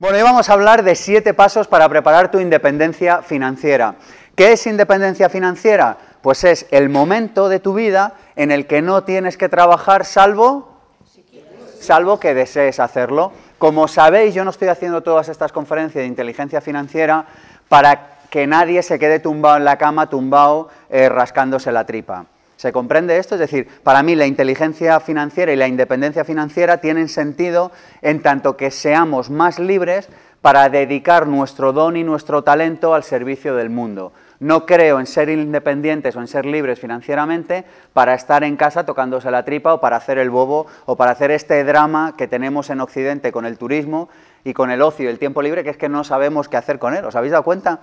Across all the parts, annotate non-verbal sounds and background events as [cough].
Bueno, hoy vamos a hablar de siete pasos para preparar tu independencia financiera. ¿Qué es independencia financiera? Pues es el momento de tu vida en el que no tienes que trabajar salvo, salvo que desees hacerlo. Como sabéis, yo no estoy haciendo todas estas conferencias de inteligencia financiera para que nadie se quede tumbado en la cama, tumbado, eh, rascándose la tripa. ¿Se comprende esto? Es decir, para mí la inteligencia financiera y la independencia financiera tienen sentido en tanto que seamos más libres para dedicar nuestro don y nuestro talento al servicio del mundo. No creo en ser independientes o en ser libres financieramente para estar en casa tocándose la tripa o para hacer el bobo o para hacer este drama que tenemos en Occidente con el turismo y con el ocio y el tiempo libre, que es que no sabemos qué hacer con él. ¿Os habéis dado cuenta?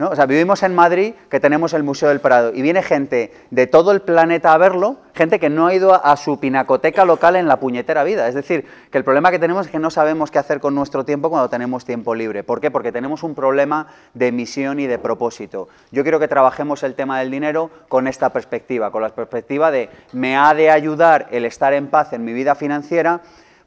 O sea, vivimos en Madrid, que tenemos el Museo del Prado, y viene gente de todo el planeta a verlo, gente que no ha ido a, a, su pinacoteca local en la puñetera vida. Es decir, que el problema que tenemos es que no sabemos qué hacer con nuestro tiempo cuando tenemos tiempo libre. ¿Por qué? Porque tenemos un problema de misión y de propósito. Yo quiero que trabajemos el tema del dinero con esta perspectiva, con la perspectiva de me ha de ayudar el estar en paz en mi vida financiera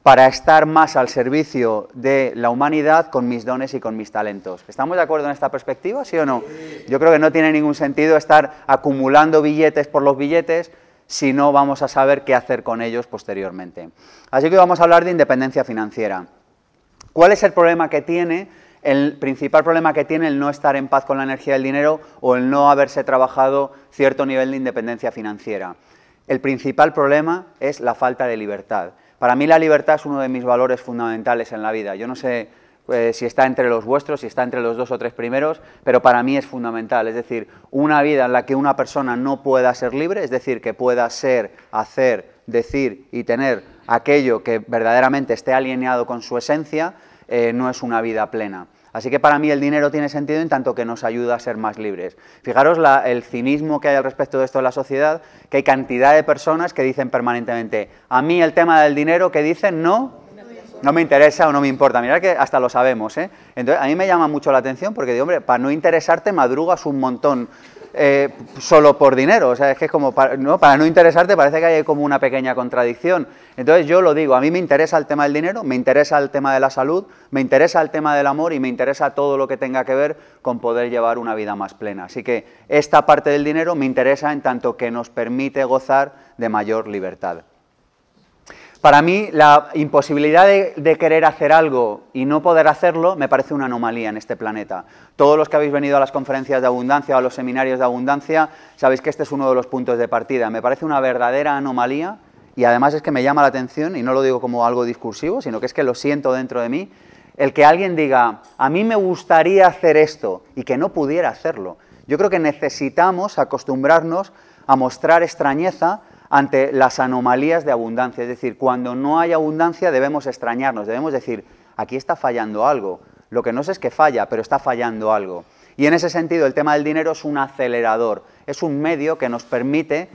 para estar más al servicio de la humanidad con mis dones y con mis talentos. ¿Estamos de acuerdo en esta perspectiva, sí o no? Yo creo que no tiene ningún sentido estar acumulando billetes por los billetes si no vamos a saber qué hacer con ellos posteriormente. Así que vamos a hablar de independencia financiera. ¿Cuál es el problema que tiene? El principal problema que tiene el no estar en paz con la energía del dinero o el no haberse trabajado cierto nivel de independencia financiera. El principal problema es la falta de libertad. Para mí la libertad es uno de mis valores fundamentales en la vida. Yo no sé eh, si está entre los vuestros, si está entre los dos o tres primeros, pero para mí es fundamental. Es decir, una vida en la que una persona no pueda ser libre, es decir, que pueda ser, hacer, decir y tener aquello que verdaderamente esté alineado con su esencia, eh, no es una vida plena. Así que para mí el dinero tiene sentido en tanto que nos ayuda a ser más libres. Fijaros el cinismo que hay al respecto de esto en la sociedad, que hay cantidad de personas que dicen permanentemente, a mí el tema del dinero que dicen no, no me interesa o no me importa. Mirad que hasta lo sabemos. ¿eh? Entonces, a mí me llama mucho la atención porque digo, hombre, para no interesarte madrugas un montón eh, solo por dinero. O sea, es que es como, para ¿no? para no interesarte parece que hay como una pequeña contradicción. Entonces yo lo digo, a mí me interesa el tema del dinero, me interesa el tema de la salud, me interesa el tema del amor y me interesa todo lo que tenga que ver con poder llevar una vida más plena. Así que esta parte del dinero me interesa en tanto que nos permite gozar de mayor libertad. Para mí, la imposibilidad de, querer hacer algo y no poder hacerlo me parece una anomalía en este planeta. Todos los que habéis venido a las conferencias de abundancia o a los seminarios de abundancia sabéis que este es uno de los puntos de partida. Me parece una verdadera anomalía y además es que me llama la atención, y no lo digo como algo discursivo, sino que es que lo siento dentro de mí, el que alguien diga, a mí me gustaría hacer esto y que no pudiera hacerlo. Yo creo que necesitamos acostumbrarnos a mostrar extrañeza ante las anomalías de abundancia. Es decir, cuando no hay abundancia debemos extrañarnos, debemos decir, aquí está fallando algo. Lo que no sé es que falla, pero está fallando algo. Y en ese sentido, el tema del dinero es un acelerador, es un medio que nos permite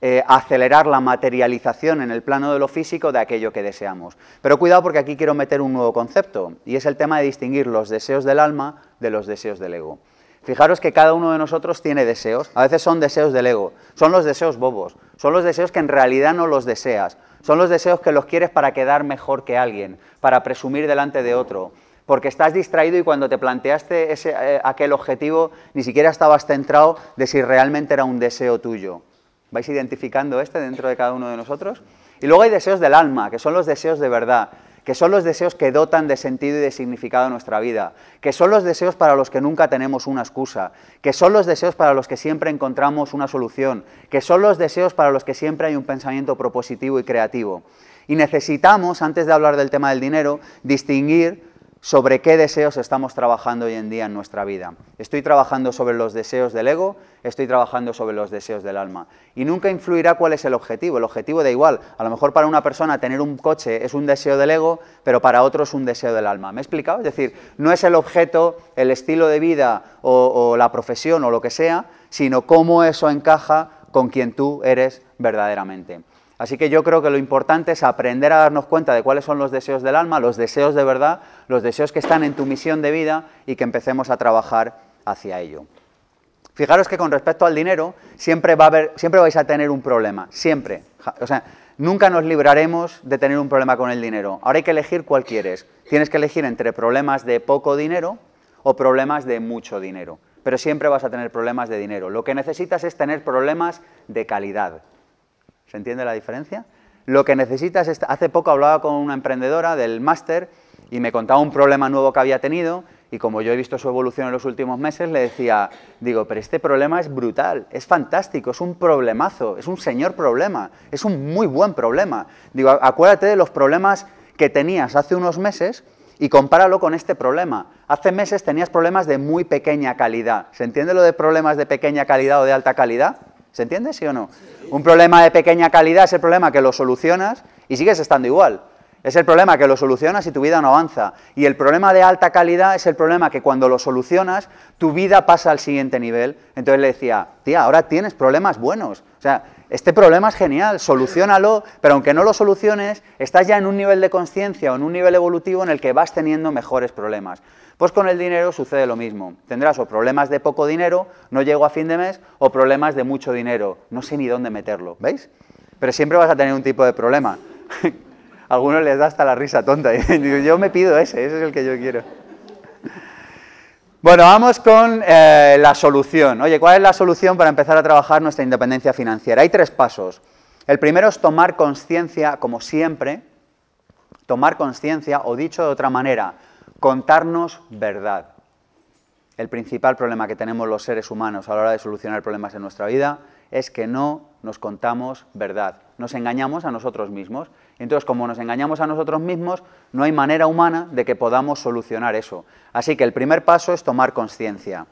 eh, acelerar la materialización en el plano de lo físico de aquello que deseamos. Pero cuidado porque aquí quiero meter un nuevo concepto, y es el tema de distinguir los deseos del alma de los deseos del ego. Fijaros que cada uno de nosotros tiene deseos, a veces son deseos del ego, son los deseos bobos, son los deseos que en realidad no los deseas, son los deseos que los quieres para quedar mejor que alguien, para presumir delante de otro, porque estás distraído y cuando te planteaste ese, eh, aquel objetivo ni siquiera estabas centrado de si realmente era un deseo tuyo. ¿Vais identificando este dentro de cada uno de nosotros? Y luego hay deseos del alma, que son los deseos de verdad, que son los deseos que dotan de sentido y de significado a nuestra vida, que son los deseos para los que nunca tenemos una excusa, que son los deseos para los que siempre encontramos una solución, que son los deseos para los que siempre hay un pensamiento propositivo y creativo. Y necesitamos, antes de hablar del tema del dinero, distinguir sobre qué deseos estamos trabajando hoy en día en nuestra vida. Estoy trabajando sobre los deseos del ego, estoy trabajando sobre los deseos del alma. Y nunca influirá cuál es el objetivo. El objetivo da igual. A lo mejor para una persona tener un coche es un deseo del ego, pero para otro es un deseo del alma. ¿Me he explicado? Es decir, no es el objeto, el estilo de vida o, o la profesión o lo que sea, sino cómo eso encaja con quien tú eres verdaderamente. Así que yo creo que lo importante es aprender a darnos cuenta de cuáles son los deseos del alma, los deseos de verdad, los deseos que están en tu misión de vida y que empecemos a trabajar hacia ello. Fijaros que con respecto al dinero siempre, siempre vais a tener un problema, siempre. O sea, nunca nos libraremos de tener un problema con el dinero. Ahora hay que elegir cuál quieres. Tienes que elegir entre problemas de poco dinero o problemas de mucho dinero. Pero siempre vas a tener problemas de dinero. Lo que necesitas es tener problemas de calidad ¿Se entiende la diferencia? Lo que necesitas Hace poco hablaba con una emprendedora del máster y me contaba un problema nuevo que había tenido y como yo he visto su evolución en los últimos meses, le decía, digo, pero este problema es brutal, es fantástico, es un problemazo, es un señor problema, es un muy buen problema. Digo, acuérdate de los problemas que tenías hace unos meses y compáralo con este problema. Hace meses tenías problemas de muy pequeña calidad. ¿Se entiende lo de problemas de pequeña calidad o de alta calidad? ¿Se entiende, sí o no? Un problema de pequeña calidad es el problema que lo solucionas y sigues estando igual. Es el problema que lo solucionas y tu vida no avanza. Y el problema de alta calidad es el problema que cuando lo solucionas, tu vida pasa al siguiente nivel. Entonces le decía, tía, ahora tienes problemas buenos. O sea, este problema es genial, solucionalo, pero aunque no lo soluciones, estás ya en un nivel de conciencia o en un nivel evolutivo en el que vas teniendo mejores problemas. Pues con el dinero sucede lo mismo. Tendrás o problemas de poco dinero, no llego a fin de mes, o problemas de mucho dinero, no sé ni dónde meterlo, ¿veis? Pero siempre vas a tener un tipo de problema. [laughs] algunos les da hasta la risa tonta. y [laughs] yo me pido ese, ese es el que yo quiero. Bueno, vamos con eh, la solución. Oye, ¿cuál es la solución para empezar a trabajar nuestra independencia financiera? Hay tres pasos. El primero es tomar conciencia, como siempre, tomar conciencia, o dicho de otra manera, contarnos verdad. El principal problema que tenemos los seres humanos a la hora de solucionar problemas en nuestra vida es que no nos contamos verdad. Nos engañamos a nosotros mismos entonces, como nos engañamos a nosotros mismos, no hay manera humana de que podamos solucionar eso. Así que el primer paso es tomar conciencia.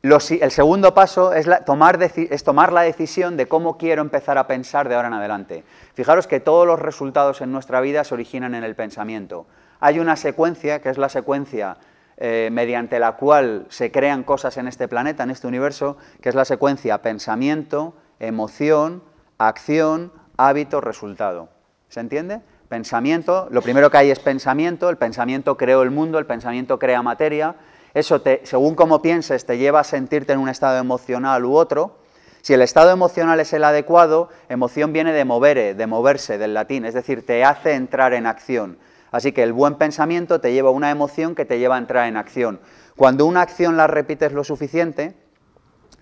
El segundo paso es, tomar la decisión de cómo quiero empezar a pensar de ahora en adelante. Fijaros que todos los resultados en nuestra vida se originan en el pensamiento. Hay una secuencia, que es la secuencia eh, mediante la cual se crean cosas en este planeta, en este universo, que es la secuencia pensamiento, emoción, acción, hábito, resultado. ¿Se entiende? Pensamiento, lo primero que hay es pensamiento, el pensamiento creó el mundo, el pensamiento crea materia, eso según cómo pienses te lleva a sentirte en un estado emocional u otro. Si el estado emocional es el adecuado, emoción viene de movere, de moverse, del latín, es decir, te hace entrar en acción. Así que el buen pensamiento te lleva a una emoción que te lleva a entrar en acción. Cuando una acción la repites lo suficiente,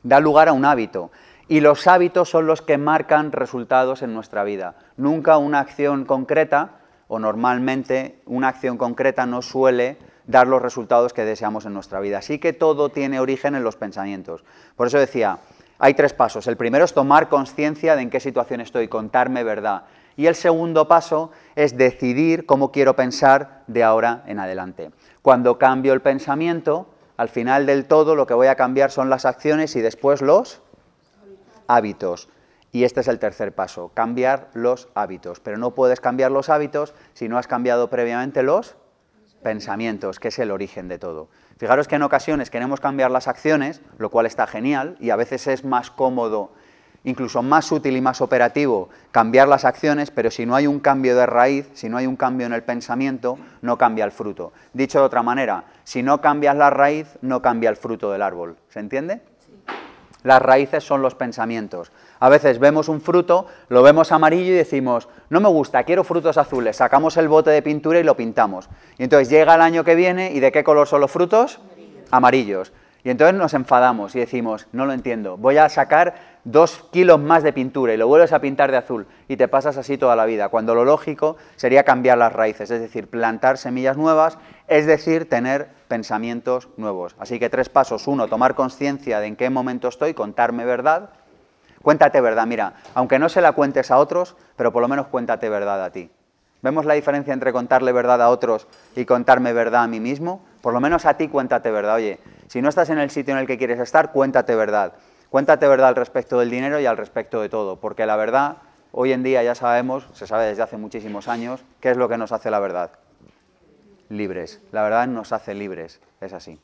da lugar a un hábito. Y los hábitos son los que marcan resultados en nuestra vida. Nunca una acción concreta, o normalmente una acción concreta no suele dar los resultados que deseamos en nuestra vida. Así que todo tiene origen en los pensamientos. Por eso decía, hay tres pasos. El primero es tomar conciencia de en qué situación estoy, contarme verdad. Y el segundo paso es decidir cómo quiero pensar de ahora en adelante. Cuando cambio el pensamiento, al final del todo lo que voy a cambiar son las acciones y después los hábitos. Y este es el tercer paso, cambiar los hábitos. Pero no puedes cambiar los hábitos si no has cambiado previamente los pensamientos, que es el origen de todo. Fijaros que en ocasiones queremos cambiar las acciones, lo cual está genial, y a veces es más cómodo, incluso más útil y más operativo cambiar las acciones, pero si no hay un cambio de raíz, si no hay un cambio en el pensamiento, no cambia el fruto. Dicho de otra manera, si no cambias la raíz, no cambia el fruto del árbol. ¿Se entiende? Las raíces son los pensamientos. A veces vemos un fruto, lo vemos amarillo y decimos, no me gusta, quiero frutos azules. Sacamos el bote de pintura y lo pintamos. Y entonces llega el año que viene y ¿de qué color son los frutos? Amarillos. Y entonces nos enfadamos y decimos, no lo entiendo, voy a sacar dos kilos más de pintura y lo vuelves a pintar de azul y te pasas así toda la vida, cuando lo lógico sería cambiar las raíces, es decir, plantar semillas nuevas, es decir, tener pensamientos nuevos. Así que tres pasos. Uno, tomar conciencia de en qué momento estoy, contarme verdad. Cuéntate verdad, mira, aunque no se la cuentes a otros, pero por lo menos cuéntate verdad a ti. ¿Vemos la diferencia entre contarle verdad a otros y contarme verdad a mí mismo? Por lo menos a ti cuéntate verdad. Oye, si no estás en el sitio en el que quieres estar, cuéntate verdad. Cuéntate verdad al respecto del dinero y al respecto de todo, porque la verdad, hoy en día ya sabemos, se sabe desde hace muchísimos años, qué es lo que nos hace la verdad libres. La verdad nos hace libres, es así.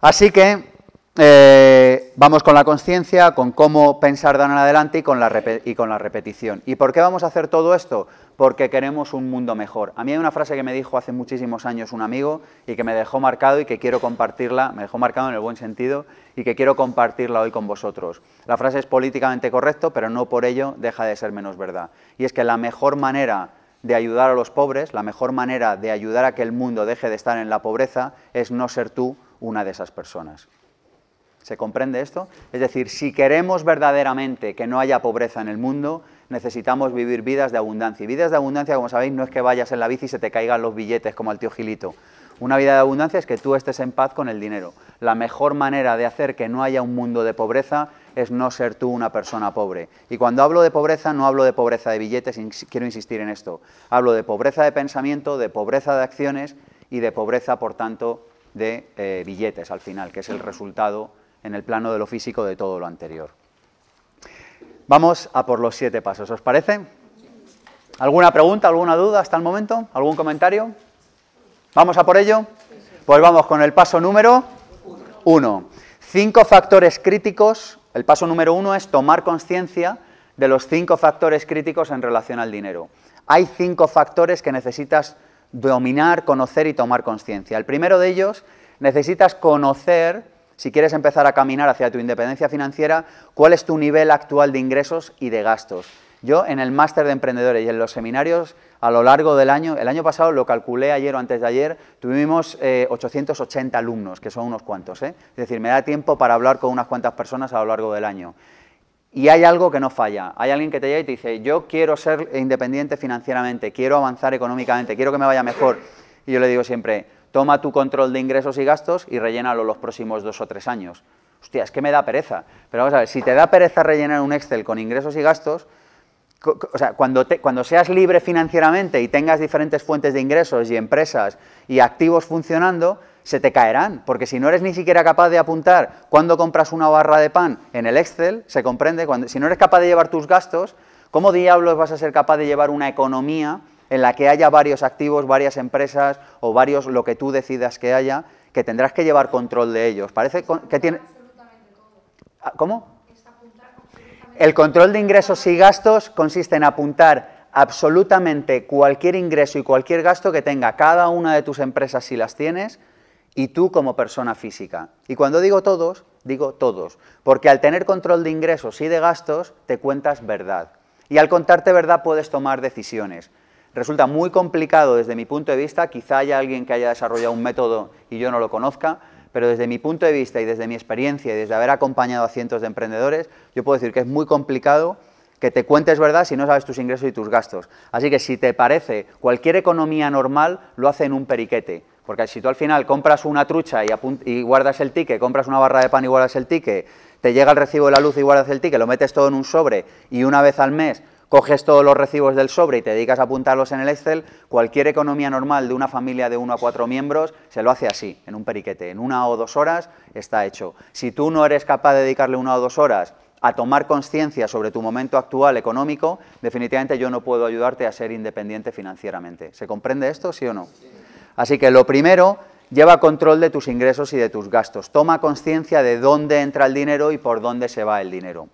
Así que eh, vamos con la conciencia, con cómo pensar de ahora en adelante y con, la y con la repetición. ¿Y por qué vamos a hacer todo esto? Porque queremos un mundo mejor. A mí hay una frase que me dijo hace muchísimos años un amigo y que me dejó marcado y que quiero compartirla, me dejó marcado en el buen sentido y que quiero compartirla hoy con vosotros. La frase es políticamente correcto, pero no por ello deja de ser menos verdad. Y es que la mejor manera de ayudar a los pobres, la mejor manera de ayudar a que el mundo deje de estar en la pobreza es no ser tú una de esas personas. ¿Se comprende esto? Es decir, si queremos verdaderamente que no haya pobreza en el mundo, necesitamos vivir vidas de abundancia. Y vidas de abundancia, como sabéis, no es que vayas en la bici y se te caigan los billetes como al tío Gilito. Una vida de abundancia es que tú estés en paz con el dinero. La mejor manera de hacer que no haya un mundo de pobreza es no ser tú una persona pobre. Y cuando hablo de pobreza, no hablo de pobreza de billetes, quiero insistir en esto. Hablo de pobreza de pensamiento, de pobreza de acciones y de pobreza, por tanto, de eh, billetes al final, que es el resultado en el plano de lo físico de todo lo anterior. Vamos a por los siete pasos, ¿os parece? ¿Alguna pregunta, alguna duda hasta el momento? ¿Algún comentario? ¿Vamos a por ello? Pues vamos con el paso número uno. Cinco factores críticos. El paso número uno es tomar conciencia de los cinco factores críticos en relación al dinero. Hay cinco factores que necesitas dominar, conocer y tomar conciencia. El primero de ellos, necesitas conocer, si quieres empezar a caminar hacia tu independencia financiera, cuál es tu nivel actual de ingresos y de gastos. Yo en el máster de emprendedores y en los seminarios a lo largo del año, el año pasado lo calculé ayer o antes de ayer, tuvimos 880 eh, alumnos, que son unos cuantos. ¿eh? Es decir, me da tiempo para hablar con unas cuantas personas a lo largo del año. Y hay algo que no falla. Hay alguien que te llega y te dice, yo quiero ser independiente financieramente, quiero avanzar económicamente, quiero que me vaya mejor. Y yo le digo siempre, toma tu control de ingresos y gastos y rellénalo los próximos dos o tres años. Hostia, es que me da pereza. Pero vamos a ver, si te da pereza rellenar un Excel con ingresos y gastos, o sea, cuando, cuando seas libre financieramente y tengas diferentes fuentes de ingresos y empresas y activos funcionando, se te caerán, porque si no eres ni siquiera capaz de apuntar cuando compras una barra de pan en el Excel, se comprende, si no eres capaz de llevar tus gastos, ¿cómo diablos vas a ser capaz de llevar una economía en la que haya varios activos, varias empresas o varios lo que tú decidas que haya, que tendrás que llevar control de ellos? Parece que tiene... Ah, ¿Cómo? El control de ingresos y gastos consiste en apuntar absolutamente cualquier ingreso y cualquier gasto que tenga cada una de tus empresas si las tienes y tú como persona física. Y cuando digo todos, digo todos, porque al tener control de ingresos y de gastos te cuentas verdad. Y al contarte verdad puedes tomar decisiones. Resulta muy complicado desde mi punto de vista, quizá haya alguien que haya desarrollado un método y yo no lo conozca, pero desde mi punto de vista y desde mi experiencia y desde haber acompañado a cientos de emprendedores, yo puedo decir que es muy complicado que te cuentes verdad si no sabes tus ingresos y tus gastos. Así que si te parece, cualquier economía normal lo hace en un periquete. Porque si tú al final compras una trucha y, guardas el ticket, compras una barra de pan y guardas el ticket, te llega el recibo de la luz y guardas el ticket, lo metes todo en un sobre y una vez al mes coges todos los recibos del sobre y te dedicas a apuntarlos en el Excel, cualquier economía normal de una familia de uno a cuatro miembros se lo hace así, en un periquete, en una o dos horas está hecho. Si tú no eres capaz de dedicarle una o dos horas a tomar conciencia sobre tu momento actual económico, definitivamente yo no puedo ayudarte a ser independiente financieramente. ¿Se comprende esto, sí o no? Así que lo primero, lleva control de tus ingresos y de tus gastos. Toma conciencia de dónde entra el dinero y por dónde se va el dinero.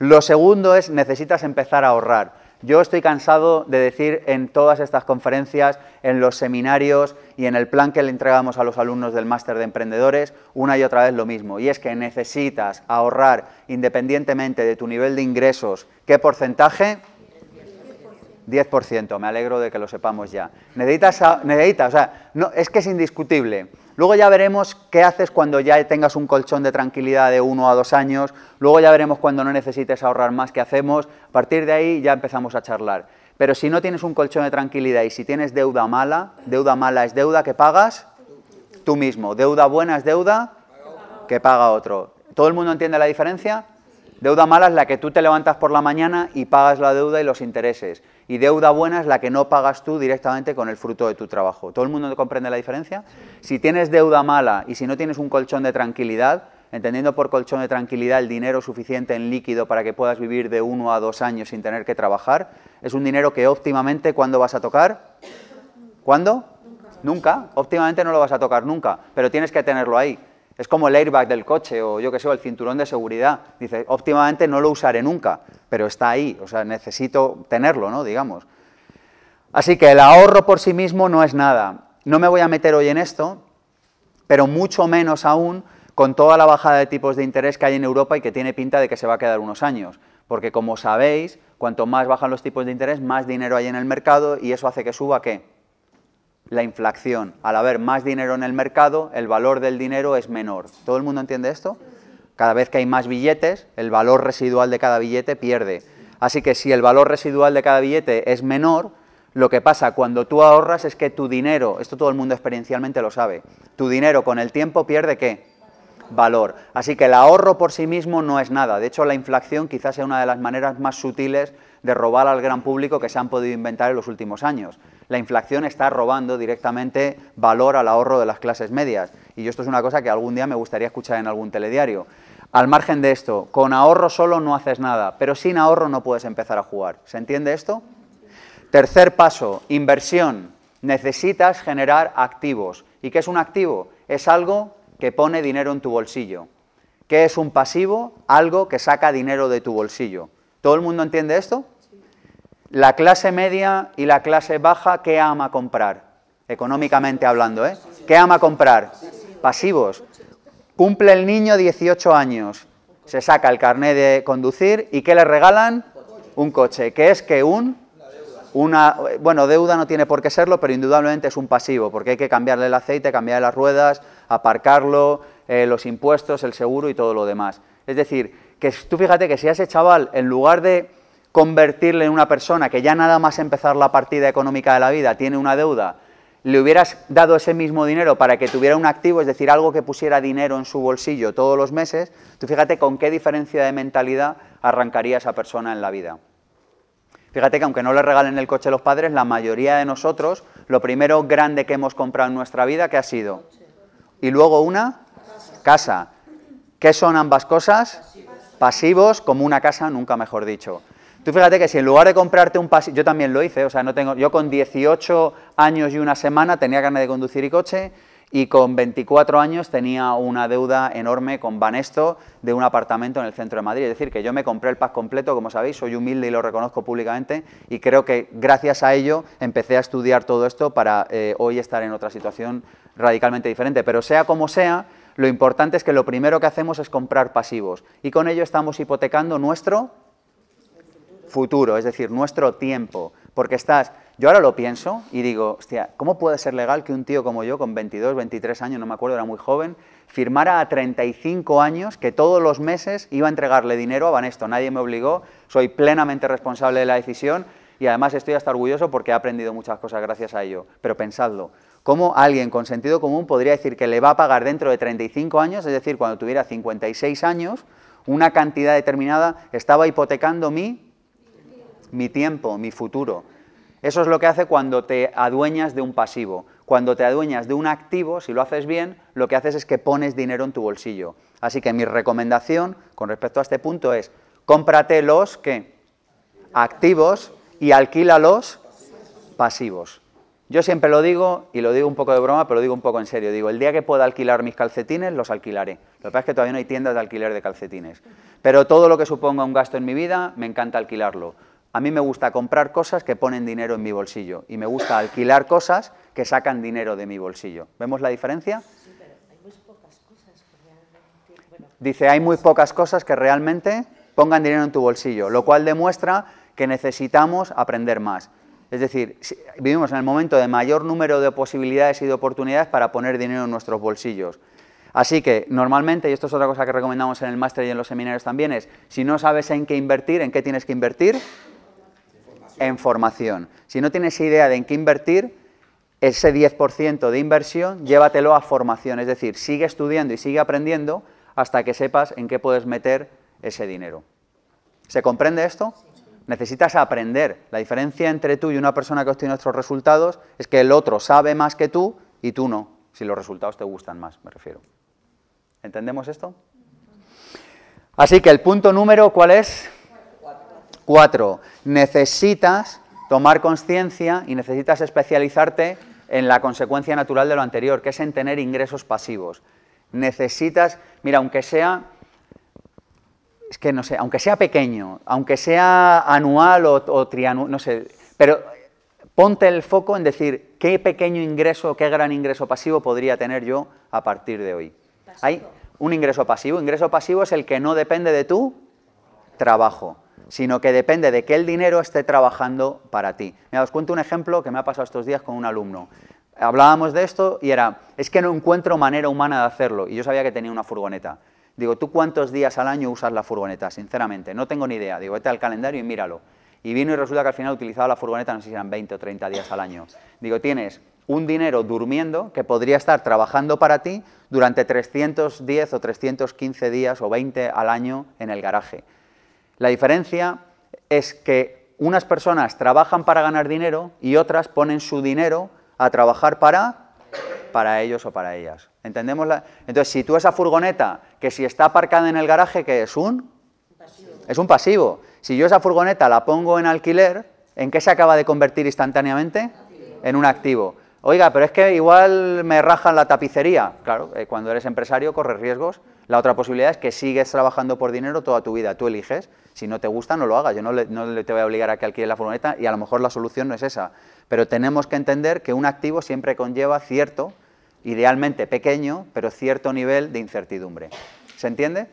Lo segundo es necesitas empezar a ahorrar. Yo estoy cansado de decir en todas estas conferencias, en los seminarios y en el plan que le entregamos a los alumnos del máster de emprendedores una y otra vez lo mismo, y es que necesitas ahorrar independientemente de tu nivel de ingresos, ¿qué porcentaje? 10%, me alegro de que lo sepamos ya. Necesitas, o sea, no, es que es indiscutible. Luego ya veremos qué haces cuando ya tengas un colchón de tranquilidad de uno a dos años. Luego ya veremos cuando no necesites ahorrar más qué hacemos. A partir de ahí ya empezamos a charlar. Pero si no tienes un colchón de tranquilidad y si tienes deuda mala, deuda mala es deuda que pagas tú mismo. Deuda buena es deuda que paga otro. ¿Todo el mundo entiende la diferencia? Deuda mala es la que tú te levantas por la mañana y pagas la deuda y los intereses y deuda buena es la que no pagas tú directamente con el fruto de tu trabajo. ¿Todo el mundo comprende la diferencia? Si tienes deuda mala y si no tienes un colchón de tranquilidad, entendiendo por colchón de tranquilidad el dinero suficiente en líquido para que puedas vivir de uno a dos años sin tener que trabajar, es un dinero que óptimamente, ¿cuándo vas a tocar? ¿Cuándo? Nunca. nunca. Óptimamente no lo vas a tocar nunca, pero tienes que tenerlo ahí. Es como el airbag del coche o yo que sé, el cinturón de seguridad. Dice, óptimamente no lo usaré nunca, pero está ahí, o sea, necesito tenerlo, ¿no? Digamos. Así que el ahorro por sí mismo no es nada. No me voy a meter hoy en esto, pero mucho menos aún con toda la bajada de tipos de interés que hay en Europa y que tiene pinta de que se va a quedar unos años. Porque como sabéis, cuanto más bajan los tipos de interés, más dinero hay en el mercado y eso hace que suba qué? la inflación. Al haber más dinero en el mercado, el valor del dinero es menor. ¿Todo el mundo entiende esto? Cada vez que hay más billetes, el valor residual de cada billete pierde. Así que si el valor residual de cada billete es menor, lo que pasa cuando tú ahorras es que tu dinero, esto todo el mundo experiencialmente lo sabe, tu dinero con el tiempo pierde qué? Valor. Así que el ahorro por sí mismo no es nada. De hecho, la inflación quizás sea una de las maneras más sutiles de robar al gran público que se han podido inventar en los últimos años la inflación está robando directamente valor al ahorro de las clases medias. Y yo esto es una cosa que algún día me gustaría escuchar en algún telediario. Al margen de esto, con ahorro solo no haces nada, pero sin ahorro no puedes empezar a jugar. ¿Se entiende esto? Tercer paso, inversión. Necesitas generar activos. ¿Y qué es un activo? Es algo que pone dinero en tu bolsillo. ¿Qué es un pasivo? Algo que saca dinero de tu bolsillo. ¿Todo el mundo entiende esto? la clase media y la clase baja, ¿qué ama comprar? Económicamente hablando, ¿eh? ¿Qué ama comprar? Pasivos. Cumple el niño 18 años, se saca el carnet de conducir y ¿qué le regalan? Un coche, que es que un... Una, bueno, deuda no tiene por qué serlo, pero indudablemente es un pasivo, porque hay que cambiarle el aceite, cambiarle las ruedas, aparcarlo, eh, los impuestos, el seguro y todo lo demás. Es decir, que tú fíjate que si ese chaval, en lugar de convertirle en una persona que ya nada más empezar la partida económica de la vida tiene una deuda, le hubieras dado ese mismo dinero para que tuviera un activo, es decir, algo que pusiera dinero en su bolsillo todos los meses, tú fíjate con qué diferencia de mentalidad arrancaría esa persona en la vida. Fíjate que aunque no le regalen el coche a los padres, la mayoría de nosotros, lo primero grande que hemos comprado en nuestra vida, ¿qué ha sido? Y luego una casa. ¿Qué son ambas cosas? Pasivos, como una casa, nunca mejor dicho. Tú fíjate que si en lugar de comprarte un pasivo... yo también lo hice, o sea, no tengo, yo con 18 años y una semana tenía ganas de conducir y coche y con 24 años tenía una deuda enorme con Vanesto de un apartamento en el centro de Madrid. Es decir, que yo me compré el PAS completo, como sabéis, soy humilde y lo reconozco públicamente y creo que gracias a ello empecé a estudiar todo esto para eh, hoy estar en otra situación radicalmente diferente. Pero sea como sea, lo importante es que lo primero que hacemos es comprar pasivos y con ello estamos hipotecando nuestro futuro, es decir, nuestro tiempo, porque estás, yo ahora lo pienso y digo, hostia, ¿cómo puede ser legal que un tío como yo, con 22, 23 años, no me acuerdo, era muy joven, firmara a 35 años que todos los meses iba a entregarle dinero a Banesto? Nadie me obligó, soy plenamente responsable de la decisión y además estoy hasta orgulloso porque he aprendido muchas cosas gracias a ello. Pero pensadlo, ¿cómo alguien con sentido común podría decir que le va a pagar dentro de 35 años, es decir, cuando tuviera 56 años, una cantidad determinada, estaba hipotecando mí mi tiempo, mi futuro. Eso es lo que hace cuando te adueñas de un pasivo. Cuando te adueñas de un activo, si lo haces bien, lo que haces es que pones dinero en tu bolsillo. Así que mi recomendación con respecto a este punto es, cómprate los ¿qué? activos y los... pasivos. Yo siempre lo digo, y lo digo un poco de broma, pero lo digo un poco en serio. Digo, el día que pueda alquilar mis calcetines, los alquilaré. Lo que pasa es que todavía no hay tiendas de alquiler de calcetines. Pero todo lo que suponga un gasto en mi vida, me encanta alquilarlo. A mí me gusta comprar cosas que ponen dinero en mi bolsillo y me gusta alquilar cosas que sacan dinero de mi bolsillo. ¿Vemos la diferencia? Sí, pero hay muy pocas cosas que realmente, Dice, hay muy pocas cosas que realmente pongan dinero en tu bolsillo, lo cual demuestra que necesitamos aprender más. Es decir, vivimos en el momento de mayor número de posibilidades y de oportunidades para poner dinero en nuestros bolsillos. Así que normalmente, y esto es otra cosa que recomendamos en el máster y en los seminarios también, es si no sabes en qué invertir, en qué tienes que invertir, en formación. Si no tienes idea de en qué invertir, ese 10% de inversión llévatelo a formación, es decir, sigue estudiando y sigue aprendiendo hasta que sepas en qué puedes meter ese dinero. ¿Se comprende esto? Necesitas aprender. La diferencia entre tú y una persona que obtiene otros resultados es que el otro sabe más que tú y tú no, si los resultados te gustan más, me refiero. ¿Entendemos esto? Así que el punto número, ¿cuál es? Cuatro, necesitas tomar conciencia y necesitas especializarte en la consecuencia natural de lo anterior, que es en tener ingresos pasivos. Necesitas, mira, aunque sea, es que no sé, aunque sea pequeño, aunque sea anual o, o trianual, no sé, pero ponte el foco en decir qué pequeño ingreso, qué gran ingreso pasivo podría tener yo a partir de hoy. Hay un ingreso pasivo. Ingreso pasivo es el que no depende de tu trabajo sino que depende de que el dinero esté trabajando para ti. Mira, os cuento un ejemplo que me ha pasado estos días con un alumno. Hablábamos de esto y era, es que no encuentro manera humana de hacerlo, y yo sabía que tenía una furgoneta. Digo, ¿tú cuántos días al año usas la furgoneta? Sinceramente, no tengo ni idea. Digo, vete al calendario y míralo. Y vino y resulta que al final utilizaba la furgoneta, no sé si eran 20 o 30 días al año. Digo, tienes un dinero durmiendo que podría estar trabajando para ti durante 310 o 315 días o 20 al año en el garaje. La diferencia es que unas personas trabajan para ganar dinero y otras ponen su dinero a trabajar para para ellos o para ellas. ¿Entendemos? Entonces, si tú esa furgoneta, que si está aparcada en el garaje, que es un... Pasivo. Es un pasivo. Si yo esa furgoneta la pongo en alquiler, ¿en qué se acaba de convertir instantáneamente? En un activo. Oiga, pero es que igual me rajan la tapicería. Claro, eh, cuando eres empresario corres riesgos la otra posibilidad es que sigues trabajando por dinero toda tu vida, tú eliges. Si no te gusta, no lo hagas. Yo no, le, te voy a obligar a que alquiles la furgoneta y a lo mejor la solución no es esa. Pero tenemos que entender que un activo siempre conlleva cierto, idealmente pequeño, pero cierto nivel de incertidumbre. ¿Se entiende?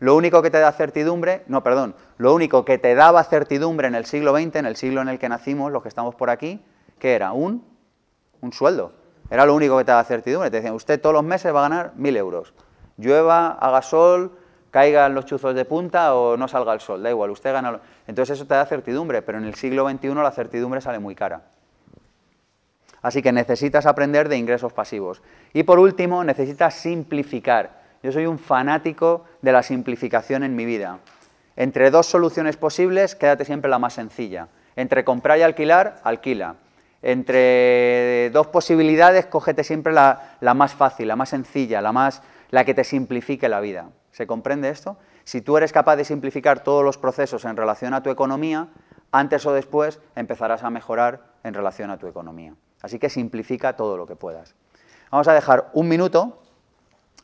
Lo único que te da certidumbre, no, perdón, lo único que te daba certidumbre en el siglo XX, en el siglo en el que nacimos, los que estamos por aquí, que era un, un sueldo. Era lo único que te daba certidumbre. Te decían, usted todos los meses va a ganar mil euros llueva, haga sol, caigan los chuzos de punta o no salga el sol, da igual, usted gana. Entonces eso te da certidumbre, pero en el siglo XXI la certidumbre sale muy cara. Así que necesitas aprender de ingresos pasivos. Y por último, necesitas simplificar. Yo soy un fanático de la simplificación en mi vida. Entre dos soluciones posibles, quédate siempre la más sencilla. Entre comprar y alquilar, alquila. Entre dos posibilidades, cógete siempre la, la más fácil, la más sencilla, la más la que te simplifique la vida. ¿Se comprende esto? Si tú eres capaz de simplificar todos los procesos en relación a tu economía, antes o después empezarás a mejorar en relación a tu economía. Así que simplifica todo lo que puedas. Vamos a dejar un minuto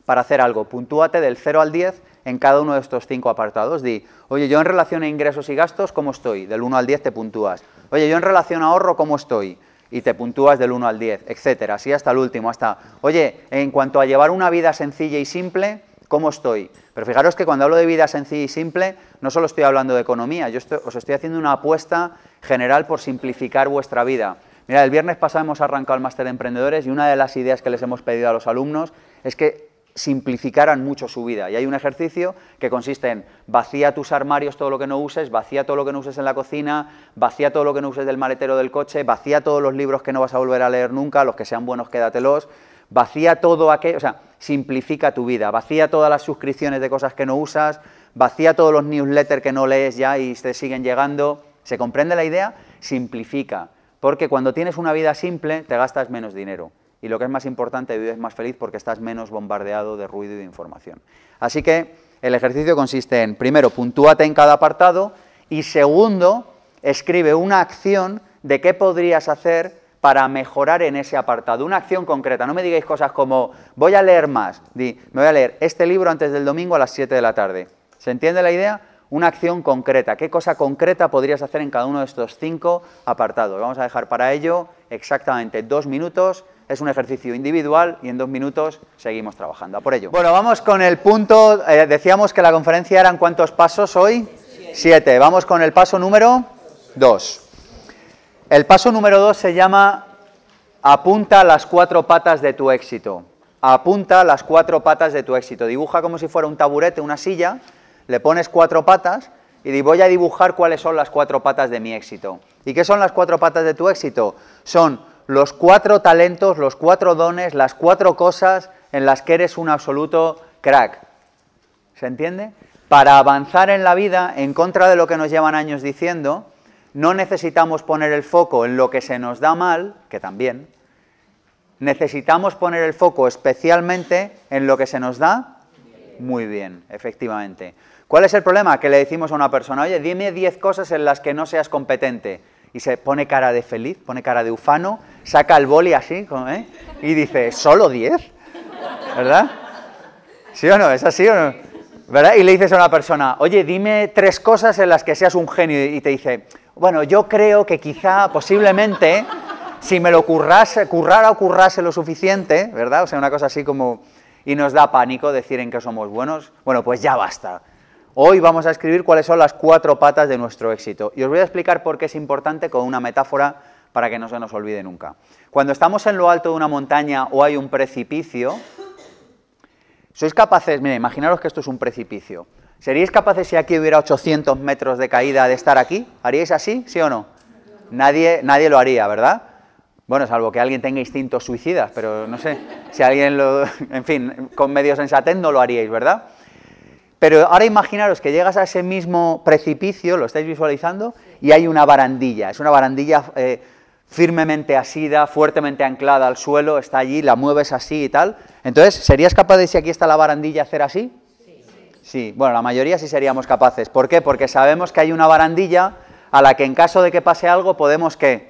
para hacer algo. Puntúate del 0 al 10 en cada uno de estos cinco apartados. Di, oye, yo en relación a ingresos y gastos, ¿cómo estoy? Del 1 al 10 te puntúas. Oye, yo en relación a ahorro, ¿cómo estoy? y te puntúas del 1 al 10, etcétera, así hasta el último, hasta, oye, en cuanto a llevar una vida sencilla y simple, ¿cómo estoy? Pero fijaros que cuando hablo de vida sencilla y simple, no solo estoy hablando de economía, yo os estoy haciendo una apuesta general por simplificar vuestra vida. Mira, el viernes pasado hemos arrancado el máster de emprendedores y una de las ideas que les hemos pedido a los alumnos es que Simplificarán mucho su vida. Y hay un ejercicio que consiste en vacía tus armarios todo lo que no uses, vacía todo lo que no uses en la cocina, vacía todo lo que no uses del maletero del coche, vacía todos los libros que no vas a volver a leer nunca, los que sean buenos quédatelos, vacía todo aquello, o sea, simplifica tu vida, vacía todas las suscripciones de cosas que no usas, vacía todos los newsletters que no lees ya y te siguen llegando. ¿Se comprende la idea? Simplifica, porque cuando tienes una vida simple te gastas menos dinero y lo que es más importante, vives más feliz porque estás menos bombardeado de ruido y de información. Así que el ejercicio consiste en, primero, puntúate en cada apartado y segundo, escribe una acción de qué podrías hacer para mejorar en ese apartado, una acción concreta. No me digáis cosas como, voy a leer más, me voy a leer este libro antes del domingo a las 7 de la tarde. ¿Se entiende la idea? Una acción concreta. ¿Qué cosa concreta podrías hacer en cada uno de estos cinco apartados? Vamos a dejar para ello exactamente dos minutos es un ejercicio individual y en dos minutos seguimos trabajando. A por ello. Bueno, vamos con el punto, eh, decíamos que la conferencia eran cuántos pasos hoy? Siete. Siete. Vamos con el paso número dos. El paso número dos se llama apunta las cuatro patas de tu éxito. Apunta las cuatro patas de tu éxito. Dibuja como si fuera un taburete, una silla, le pones cuatro patas y voy a dibujar cuáles son las cuatro patas de mi éxito. ¿Y qué son las cuatro patas de tu éxito? Son los cuatro talentos, los cuatro dones, las cuatro cosas en las que eres un absoluto crack. ¿Se entiende? Para avanzar en la vida, en contra de lo que nos llevan años diciendo, no necesitamos poner el foco en lo que se nos da mal, que también, necesitamos poner el foco especialmente en lo que se nos da muy bien, efectivamente. ¿Cuál es el problema? Que le decimos a una persona, oye, dime diez cosas en las que no seas competente y se pone cara de feliz, pone cara de ufano, saca el boli así ¿eh? y dice, solo 10, ¿verdad? ¿Sí o no? ¿Es así o no? ¿Verdad? Y le dices a una persona, oye, dime tres cosas en las que seas un genio y te dice, bueno, yo creo que quizá, posiblemente, si me lo currase, currara o currase lo suficiente, ¿verdad? O sea, una cosa así como, y nos da pánico decir en que somos buenos, bueno, pues ya basta. Hoy vamos a escribir cuáles son las cuatro patas de nuestro éxito. Y os voy a explicar por qué es importante con una metáfora para que no se nos olvide nunca. Cuando estamos en lo alto de una montaña o hay un precipicio, sois capaces, mira, imaginaros que esto es un precipicio. ¿Seríais capaces si aquí hubiera 800 metros de caída de estar aquí? ¿Haríais así, sí o no? Nadie, nadie lo haría, ¿verdad? Bueno, salvo que alguien tenga instintos suicidas, pero no sé, si alguien lo... En fin, con medio sensate no lo haríais, ¿verdad? Pero ahora imaginaros que llegas a ese mismo precipicio, lo estáis visualizando, y hay una barandilla. Es una barandilla eh, firmemente asida, fuertemente anclada al suelo, está allí, la mueves así y tal. Entonces, ¿serías capaz de, si aquí está la barandilla, hacer así? Sí. Sí, bueno, la mayoría sí seríamos capaces. ¿Por qué? Porque sabemos que hay una barandilla a la que en caso de que pase algo podemos ¿qué?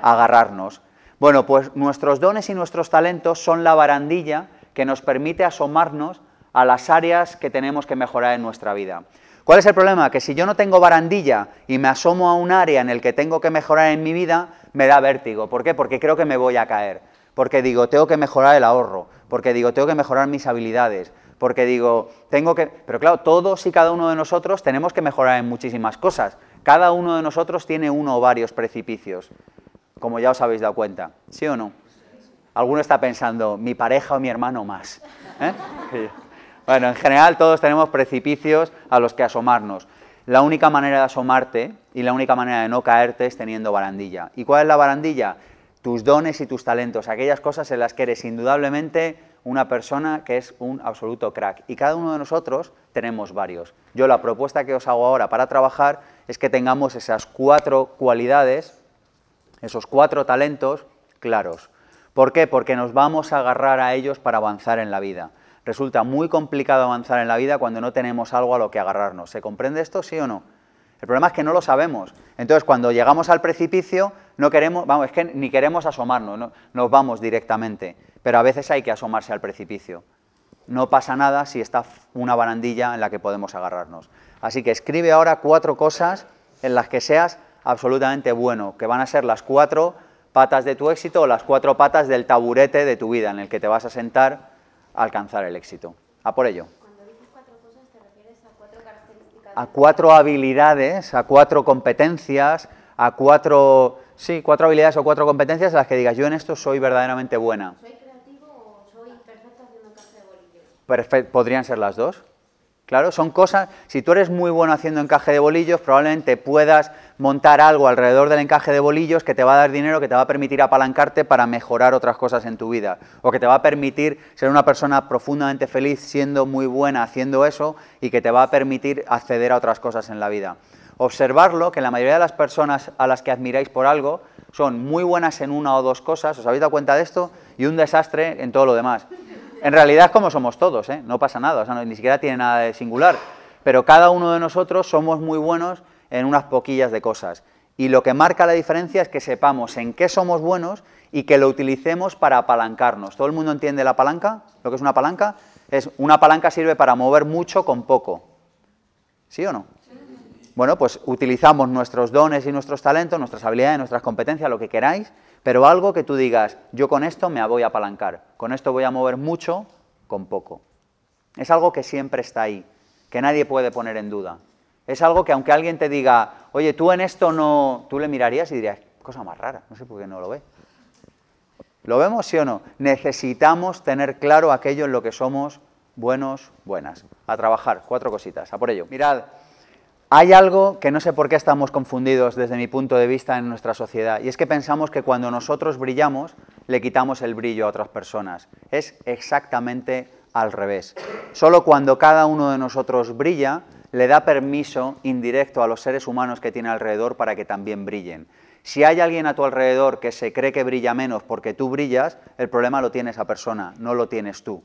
Agarrarnos. Bueno, pues nuestros dones y nuestros talentos son la barandilla que nos permite asomarnos a las áreas que tenemos que mejorar en nuestra vida. ¿Cuál es el problema? Que si yo no tengo barandilla y me asomo a un área en el que tengo que mejorar en mi vida, me da vértigo. ¿Por qué? Porque creo que me voy a caer. Porque digo, tengo que mejorar el ahorro. Porque digo, tengo que mejorar mis habilidades. Porque digo, tengo que... Pero claro, todos y cada uno de nosotros tenemos que mejorar en muchísimas cosas. Cada uno de nosotros tiene uno o varios precipicios. Como ya os habéis dado cuenta. ¿Sí o no? Alguno está pensando, mi pareja o mi hermano más. ¿eh? Bueno, en general todos tenemos precipicios a los que asomarnos. La única manera de asomarte y la única manera de no caerte es teniendo barandilla. ¿Y cuál es la barandilla? Tus dones y tus talentos, aquellas cosas en las que eres indudablemente una persona que es un absoluto crack. Y cada uno de nosotros tenemos varios. Yo la propuesta que os hago ahora para trabajar es que tengamos esas cuatro cualidades, esos cuatro talentos claros. ¿Por qué? Porque nos vamos a agarrar a ellos para avanzar en la vida. Resulta muy complicado avanzar en la vida cuando no tenemos algo a lo que agarrarnos. ¿Se comprende esto, sí o no? El problema es que no lo sabemos. Entonces, cuando llegamos al precipicio, no queremos, vamos, es que ni queremos asomarnos, nos vamos directamente. Pero a veces hay que asomarse al precipicio. No pasa nada si está una barandilla en la que podemos agarrarnos. Así que escribe ahora cuatro cosas en las que seas absolutamente bueno, que van a ser las cuatro patas de tu éxito o las cuatro patas del taburete de tu vida en el que te vas a sentar alcanzar el éxito. A por ello. a cuatro habilidades, a cuatro competencias, a cuatro, sí, cuatro habilidades o cuatro competencias a las que digas, yo en esto soy verdaderamente buena. ¿Soy creativo o soy perfecto haciendo podrían ser las dos. Claro, son cosas, si tú eres muy bueno haciendo encaje de bolillos, probablemente puedas montar algo alrededor del encaje de bolillos que te va a dar dinero, que te va a permitir apalancarte para mejorar otras cosas en tu vida, o que te va a permitir ser una persona profundamente feliz siendo muy buena haciendo eso y que te va a permitir acceder a otras cosas en la vida. Observarlo, que la mayoría de las personas a las que admiráis por algo son muy buenas en una o dos cosas, ¿os habéis dado cuenta de esto? Y un desastre en todo lo demás. En realidad es como somos todos, ¿eh? no pasa nada, o sea, ni siquiera tiene nada de singular. Pero cada uno de nosotros somos muy buenos en unas poquillas de cosas. Y lo que marca la diferencia es que sepamos en qué somos buenos y que lo utilicemos para apalancarnos. ¿Todo el mundo entiende la palanca? ¿Lo que es una palanca? Es, una palanca sirve para mover mucho con poco. ¿Sí o no? Bueno, pues utilizamos nuestros dones y nuestros talentos, nuestras habilidades, nuestras competencias, lo que queráis, pero algo que tú digas, yo con esto me voy a apalancar, con esto voy a mover mucho, con poco. Es algo que siempre está ahí, que nadie puede poner en duda. Es algo que aunque alguien te diga, oye, tú en esto no, tú le mirarías y dirías, cosa más rara, no sé por qué no lo ve. ¿Lo vemos, sí o no? Necesitamos tener claro aquello en lo que somos buenos, buenas. A trabajar, cuatro cositas, a por ello. Mirad, hay algo que no sé por qué estamos confundidos desde mi punto de vista en nuestra sociedad, y es que pensamos que cuando nosotros brillamos le quitamos el brillo a otras personas. Es exactamente al revés. Solo cuando cada uno de nosotros brilla, le da permiso indirecto a los seres humanos que tiene alrededor para que también brillen. Si hay alguien a tu alrededor que se cree que brilla menos porque tú brillas, el problema lo tiene esa persona, no lo tienes tú.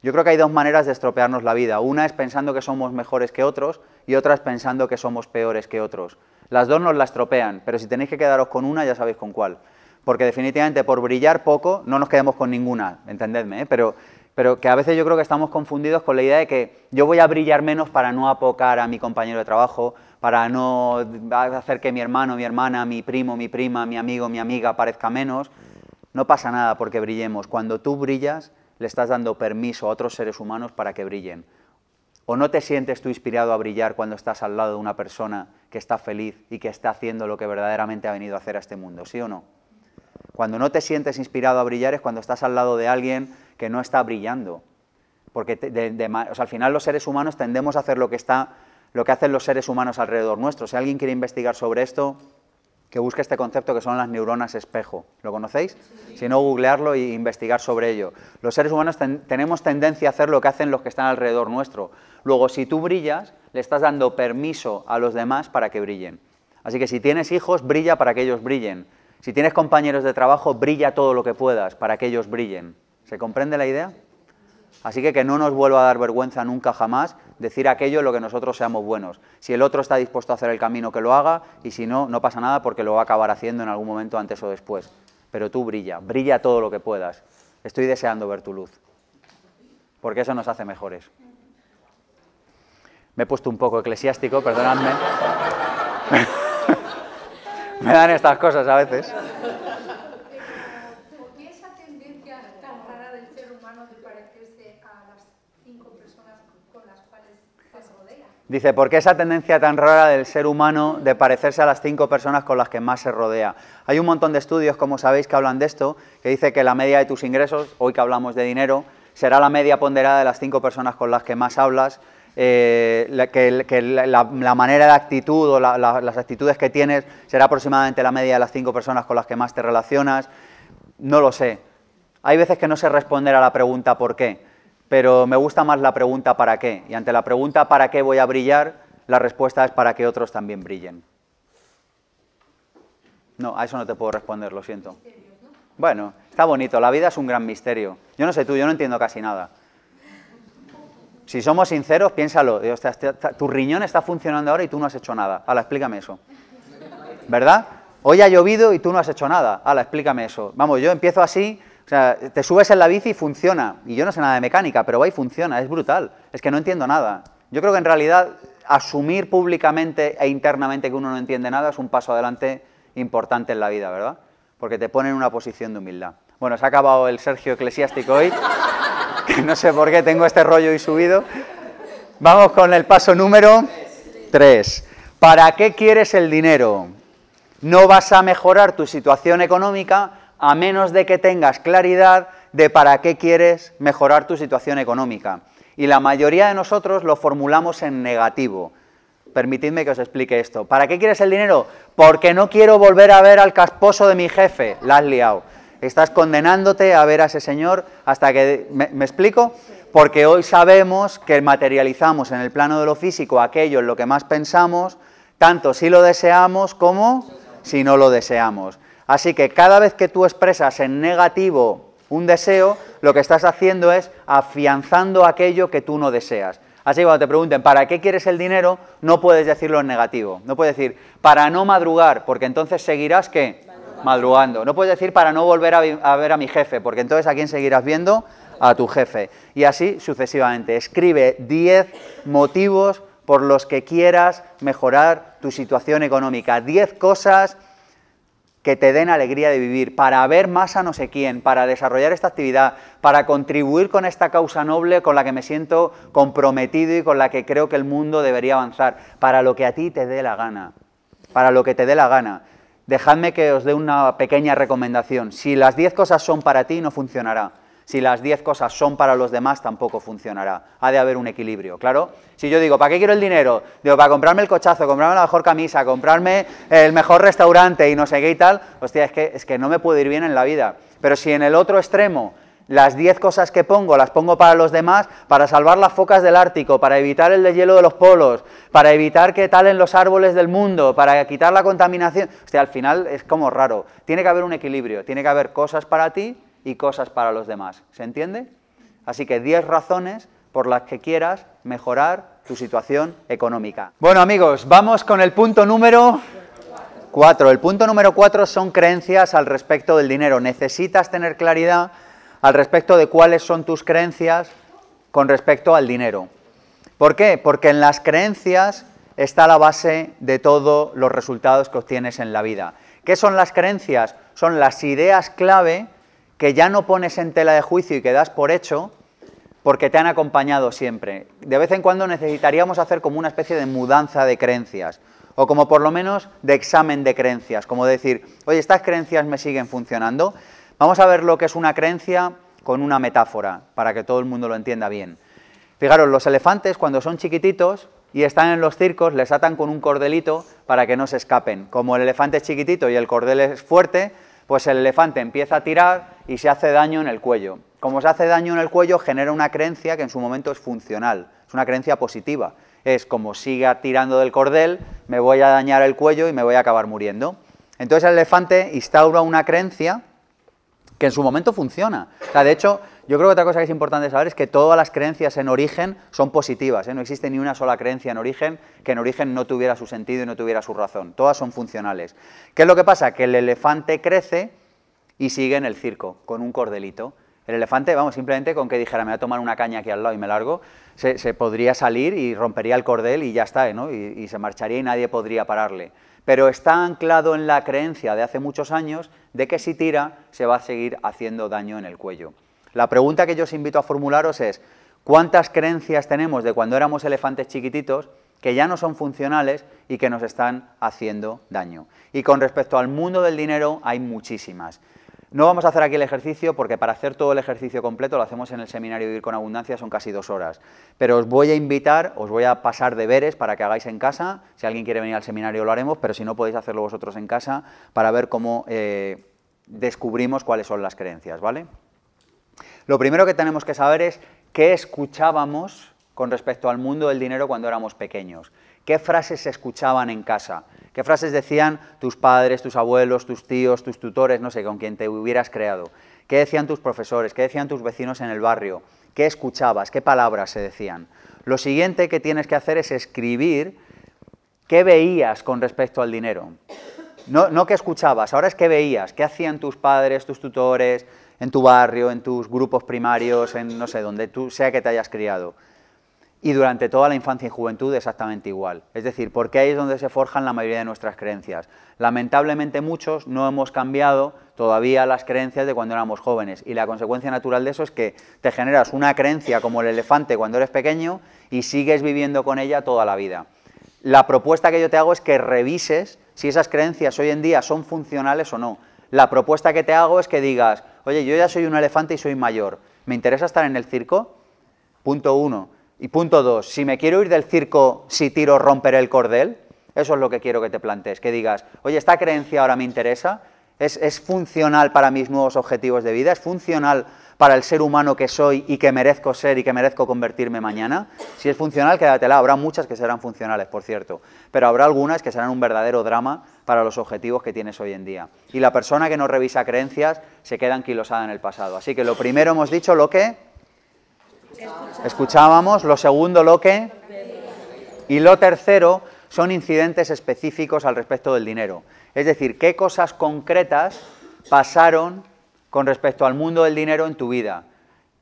Yo creo que hay dos maneras de estropearnos la vida. Una es pensando que somos mejores que otros y otra es pensando que somos peores que otros. Las dos nos la estropean, pero si tenéis que quedaros con una ya sabéis con cuál. Porque definitivamente por brillar poco no nos quedamos con ninguna, entendedme, ¿eh? pero, pero que a veces yo creo que estamos confundidos con la idea de que yo voy a brillar menos para no apocar a mi compañero de trabajo, para no hacer que mi hermano, mi hermana, mi primo, mi prima, mi amigo, mi amiga parezca menos. No pasa nada porque brillemos. Cuando tú brillas, le estás dando permiso a otros seres humanos para que brillen. ¿O no te sientes tú inspirado a brillar cuando estás al lado de una persona que está feliz y que está haciendo lo que verdaderamente ha venido a hacer a este mundo? ¿Sí o no? Cuando no te sientes inspirado a brillar es cuando estás al lado de alguien que no está brillando. Porque al final los seres humanos tendemos a hacer lo que, está, lo que hacen los seres humanos alrededor nuestro. Si alguien quiere investigar sobre esto, que busque este concepto que son las neuronas espejo. ¿Lo conocéis? Si no, googlearlo e investigar sobre ello. Los seres humanos tenemos tendencia a hacer lo que hacen los que están alrededor nuestro. Luego, si tú brillas, le estás dando permiso a los demás para que brillen. Así que si tienes hijos, brilla para que ellos brillen. Si tienes compañeros de trabajo, brilla todo lo que puedas para que ellos brillen. ¿Se comprende la idea? Así que que no nos vuelva a dar vergüenza nunca jamás decir aquello en lo que nosotros seamos buenos. Si el otro está dispuesto a hacer el camino, que lo haga, y si no, no pasa nada porque lo va a acabar haciendo en algún momento antes o después. Pero tú brilla, brilla todo lo que puedas. Estoy deseando ver tu luz, porque eso nos hace mejores. Me he puesto un poco eclesiástico, perdonadme. [laughs] Me dan estas cosas a veces personas Dice, ¿por qué esa tendencia tan rara del ser humano de parecerse a las cinco personas con las que más se rodea? Hay un montón de estudios, como sabéis, que hablan de esto, que dice que la media de tus ingresos, hoy que hablamos de dinero, será la media ponderada de las cinco personas con las que más hablas, eh, que, la, manera de actitud o las actitudes que tienes será aproximadamente la media de las cinco personas con las que más te relacionas. No lo sé. Hay veces que no sé responder a la pregunta por qué pero me gusta más la pregunta ¿para qué? Y ante la pregunta ¿para qué voy a brillar? La respuesta es para que otros también brillen. No, a eso no te puedo responder, lo siento. Bueno, está bonito, la vida es un gran misterio. Yo no sé tú, yo no entiendo casi nada. Si somos sinceros, piénsalo. tu riñón está funcionando ahora y tú no has hecho nada. Ala, explícame eso. ¿Verdad? Hoy ha llovido y tú no has hecho nada. Ala, explícame eso. Vamos, yo empiezo así o sea, te subes en la bici y funciona. Y yo no sé nada de mecánica, pero va y funciona, es brutal. Es que no entiendo nada. Yo creo que en realidad asumir públicamente e internamente que uno no entiende nada es un paso adelante importante en la vida, ¿verdad? Porque te pone en una posición de humildad. Bueno, se ha acabado el Sergio Eclesiástico hoy, [laughs] no sé por qué tengo este rollo y subido. Vamos con el paso número 3. ¿Para qué quieres el dinero? No vas a mejorar tu situación económica a menos de que tengas claridad de para qué quieres mejorar tu situación económica. Y la mayoría de nosotros lo formulamos en negativo. Permitidme que os explique esto. ¿Para qué quieres el dinero? Porque no quiero volver a ver al casposo de mi jefe. La has liado. Estás condenándote a ver a ese señor hasta que... me explico? Porque hoy sabemos que materializamos en el plano de lo físico aquello en lo que más pensamos, tanto si lo deseamos como si no lo deseamos. Así que cada vez que tú expresas en negativo un deseo, lo que estás haciendo es afianzando aquello que tú no deseas. Así que cuando te pregunten, ¿para qué quieres el dinero? No puedes decirlo en negativo. No puedes decir, para no madrugar, porque entonces seguirás que madrugando. No puedes decir, para no volver a, a ver a mi jefe, porque entonces a quién seguirás viendo? A tu jefe. Y así sucesivamente. Escribe 10 motivos por los que quieras mejorar tu situación económica. 10 cosas que te den alegría de vivir, para ver más a no sé quién, para desarrollar esta actividad, para contribuir con esta causa noble con la que me siento comprometido y con la que creo que el mundo debería avanzar, para lo que a ti te dé la gana, para lo que te dé la gana. Dejadme que os dé una pequeña recomendación. Si las 10 cosas son para ti, no funcionará si las 10 cosas son para los demás, tampoco funcionará. Ha de haber un equilibrio, ¿claro? Si yo digo, ¿para qué quiero el dinero? Digo, para comprarme el cochazo, comprarme la mejor camisa, comprarme el mejor restaurante y no sé qué y tal, hostia, es que, es que no me puedo ir bien en la vida. Pero si en el otro extremo las 10 cosas que pongo las pongo para los demás, para salvar las focas del Ártico, para evitar el deshielo de los polos, para evitar que talen los árboles del mundo, para quitar la contaminación. hostia, al final es como raro. Tiene que haber un equilibrio, tiene que haber cosas para ti y cosas para los demás. ¿Se entiende? Así que 10 razones por las que quieras mejorar tu situación económica. Bueno amigos, vamos con el punto número 4. El punto número 4 son creencias al respecto del dinero. Necesitas tener claridad al respecto de cuáles son tus creencias con respecto al dinero. ¿Por qué? Porque en las creencias está la base de todos los resultados que obtienes en la vida. ¿Qué son las creencias? Son las ideas clave que ya no pones en tela de juicio y que das por hecho porque te han acompañado siempre. De vez en cuando necesitaríamos hacer como una especie de mudanza de creencias o como por lo menos de examen de creencias, como decir, oye, estas creencias me siguen funcionando. Vamos a ver lo que es una creencia con una metáfora para que todo el mundo lo entienda bien. Fijaros, los elefantes cuando son chiquititos y están en los circos les atan con un cordelito para que no se escapen. Como el elefante es chiquitito y el cordel es fuerte, pues el elefante empieza a tirar y se hace daño en el cuello. Como se hace daño en el cuello, genera una creencia que en su momento es funcional, es una creencia positiva. Es como siga tirando del cordel, me voy a dañar el cuello y me voy a acabar muriendo. Entonces el elefante instaura una creencia que en su momento funciona. O sea, de hecho, yo creo que otra cosa que es importante saber es que todas las creencias en origen son positivas, ¿eh? no existe ni una sola creencia en origen que en origen no tuviera su sentido y no tuviera su razón, todas son funcionales. ¿Qué es lo que pasa? Que el elefante crece y sigue en el circo, con un cordelito. El elefante, vamos, simplemente con que dijera, me voy a tomar una caña aquí al lado y me largo, se, podría salir y rompería el cordel y ya está, ¿eh? ¿no? y, se marcharía y nadie podría pararle. Pero está anclado en la creencia de hace muchos años de que si tira se va a seguir haciendo daño en el cuello. La pregunta que yo os invito a formularos es, ¿cuántas creencias tenemos de cuando éramos elefantes chiquititos que ya no son funcionales y que nos están haciendo daño? Y con respecto al mundo del dinero hay muchísimas. No vamos a hacer aquí el ejercicio porque para hacer todo el ejercicio completo lo hacemos en el seminario Vivir con Abundancia, son casi dos horas. Pero os voy a invitar, os voy a pasar deberes para que hagáis en casa. Si alguien quiere venir al seminario lo haremos, pero si no podéis hacerlo vosotros en casa para ver cómo eh, descubrimos cuáles son las creencias, ¿vale? Lo primero que tenemos que saber es qué escuchábamos con respecto al mundo del dinero cuando éramos pequeños. ¿Qué frases se escuchaban en casa? ¿Qué frases decían tus padres, tus abuelos, tus tíos, tus tutores, no sé, con quien te hubieras creado? ¿Qué decían tus profesores? ¿Qué decían tus vecinos en el barrio? ¿Qué escuchabas? ¿Qué palabras se decían? Lo siguiente que tienes que hacer es escribir qué veías con respecto al dinero. No, no qué escuchabas, ahora es qué veías, qué hacían tus padres, tus tutores, en tu barrio, en tus grupos primarios, en no sé, donde tú sea que te hayas criado. Y durante toda la infancia y juventud exactamente igual. Es decir, porque ahí es donde se forjan la mayoría de nuestras creencias. Lamentablemente muchos no hemos cambiado todavía las creencias de cuando éramos jóvenes. Y la consecuencia natural de eso es que te generas una creencia como el elefante cuando eres pequeño y sigues viviendo con ella toda la vida. La propuesta que yo te hago es que revises si esas creencias hoy en día son funcionales o no. La propuesta que te hago es que digas, oye, yo ya soy un elefante y soy mayor, ¿me interesa estar en el circo? Punto uno. Y punto dos, si me quiero ir del circo, si tiro, romperé el cordel. Eso es lo que quiero que te plantees, que digas, oye, esta creencia ahora me interesa, es, es funcional para mis nuevos objetivos de vida, es funcional para el ser humano que soy y que merezco ser y que merezco convertirme mañana? Si es funcional, quédatela. Habrá muchas que serán funcionales, por cierto, pero habrá algunas que serán un verdadero drama para los objetivos que tienes hoy en día. Y la persona que no revisa creencias se queda anquilosada en el pasado. Así que lo primero hemos dicho lo que escuchábamos, lo segundo lo que y lo tercero son incidentes específicos al respecto del dinero. Es decir, qué cosas concretas pasaron con respecto al mundo del dinero en tu vida.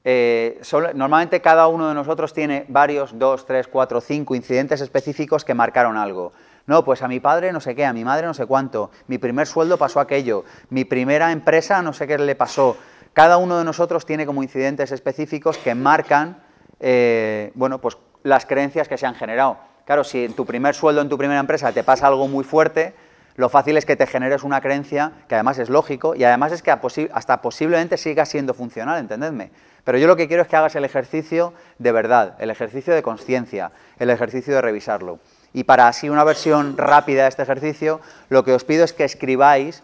Eh, normalmente cada uno de nosotros tiene varios, dos, tres, cuatro, cinco incidentes específicos que marcaron algo. No, pues a mi padre no sé qué, a mi madre no sé cuánto, mi primer sueldo pasó aquello, mi primera empresa no sé qué le pasó. Cada uno de nosotros tiene como incidentes específicos que marcan, eh, bueno, pues las creencias que se han generado. Claro, si en tu primer sueldo, en tu primera empresa te pasa algo muy fuerte, lo fácil es que te generes una creencia que además es lógico y además es que hasta posiblemente siga siendo funcional, entendedme. Pero yo lo que quiero es que hagas el ejercicio de verdad, el ejercicio de conciencia, el ejercicio de revisarlo. Y para así una versión rápida de este ejercicio, lo que os pido es que escribáis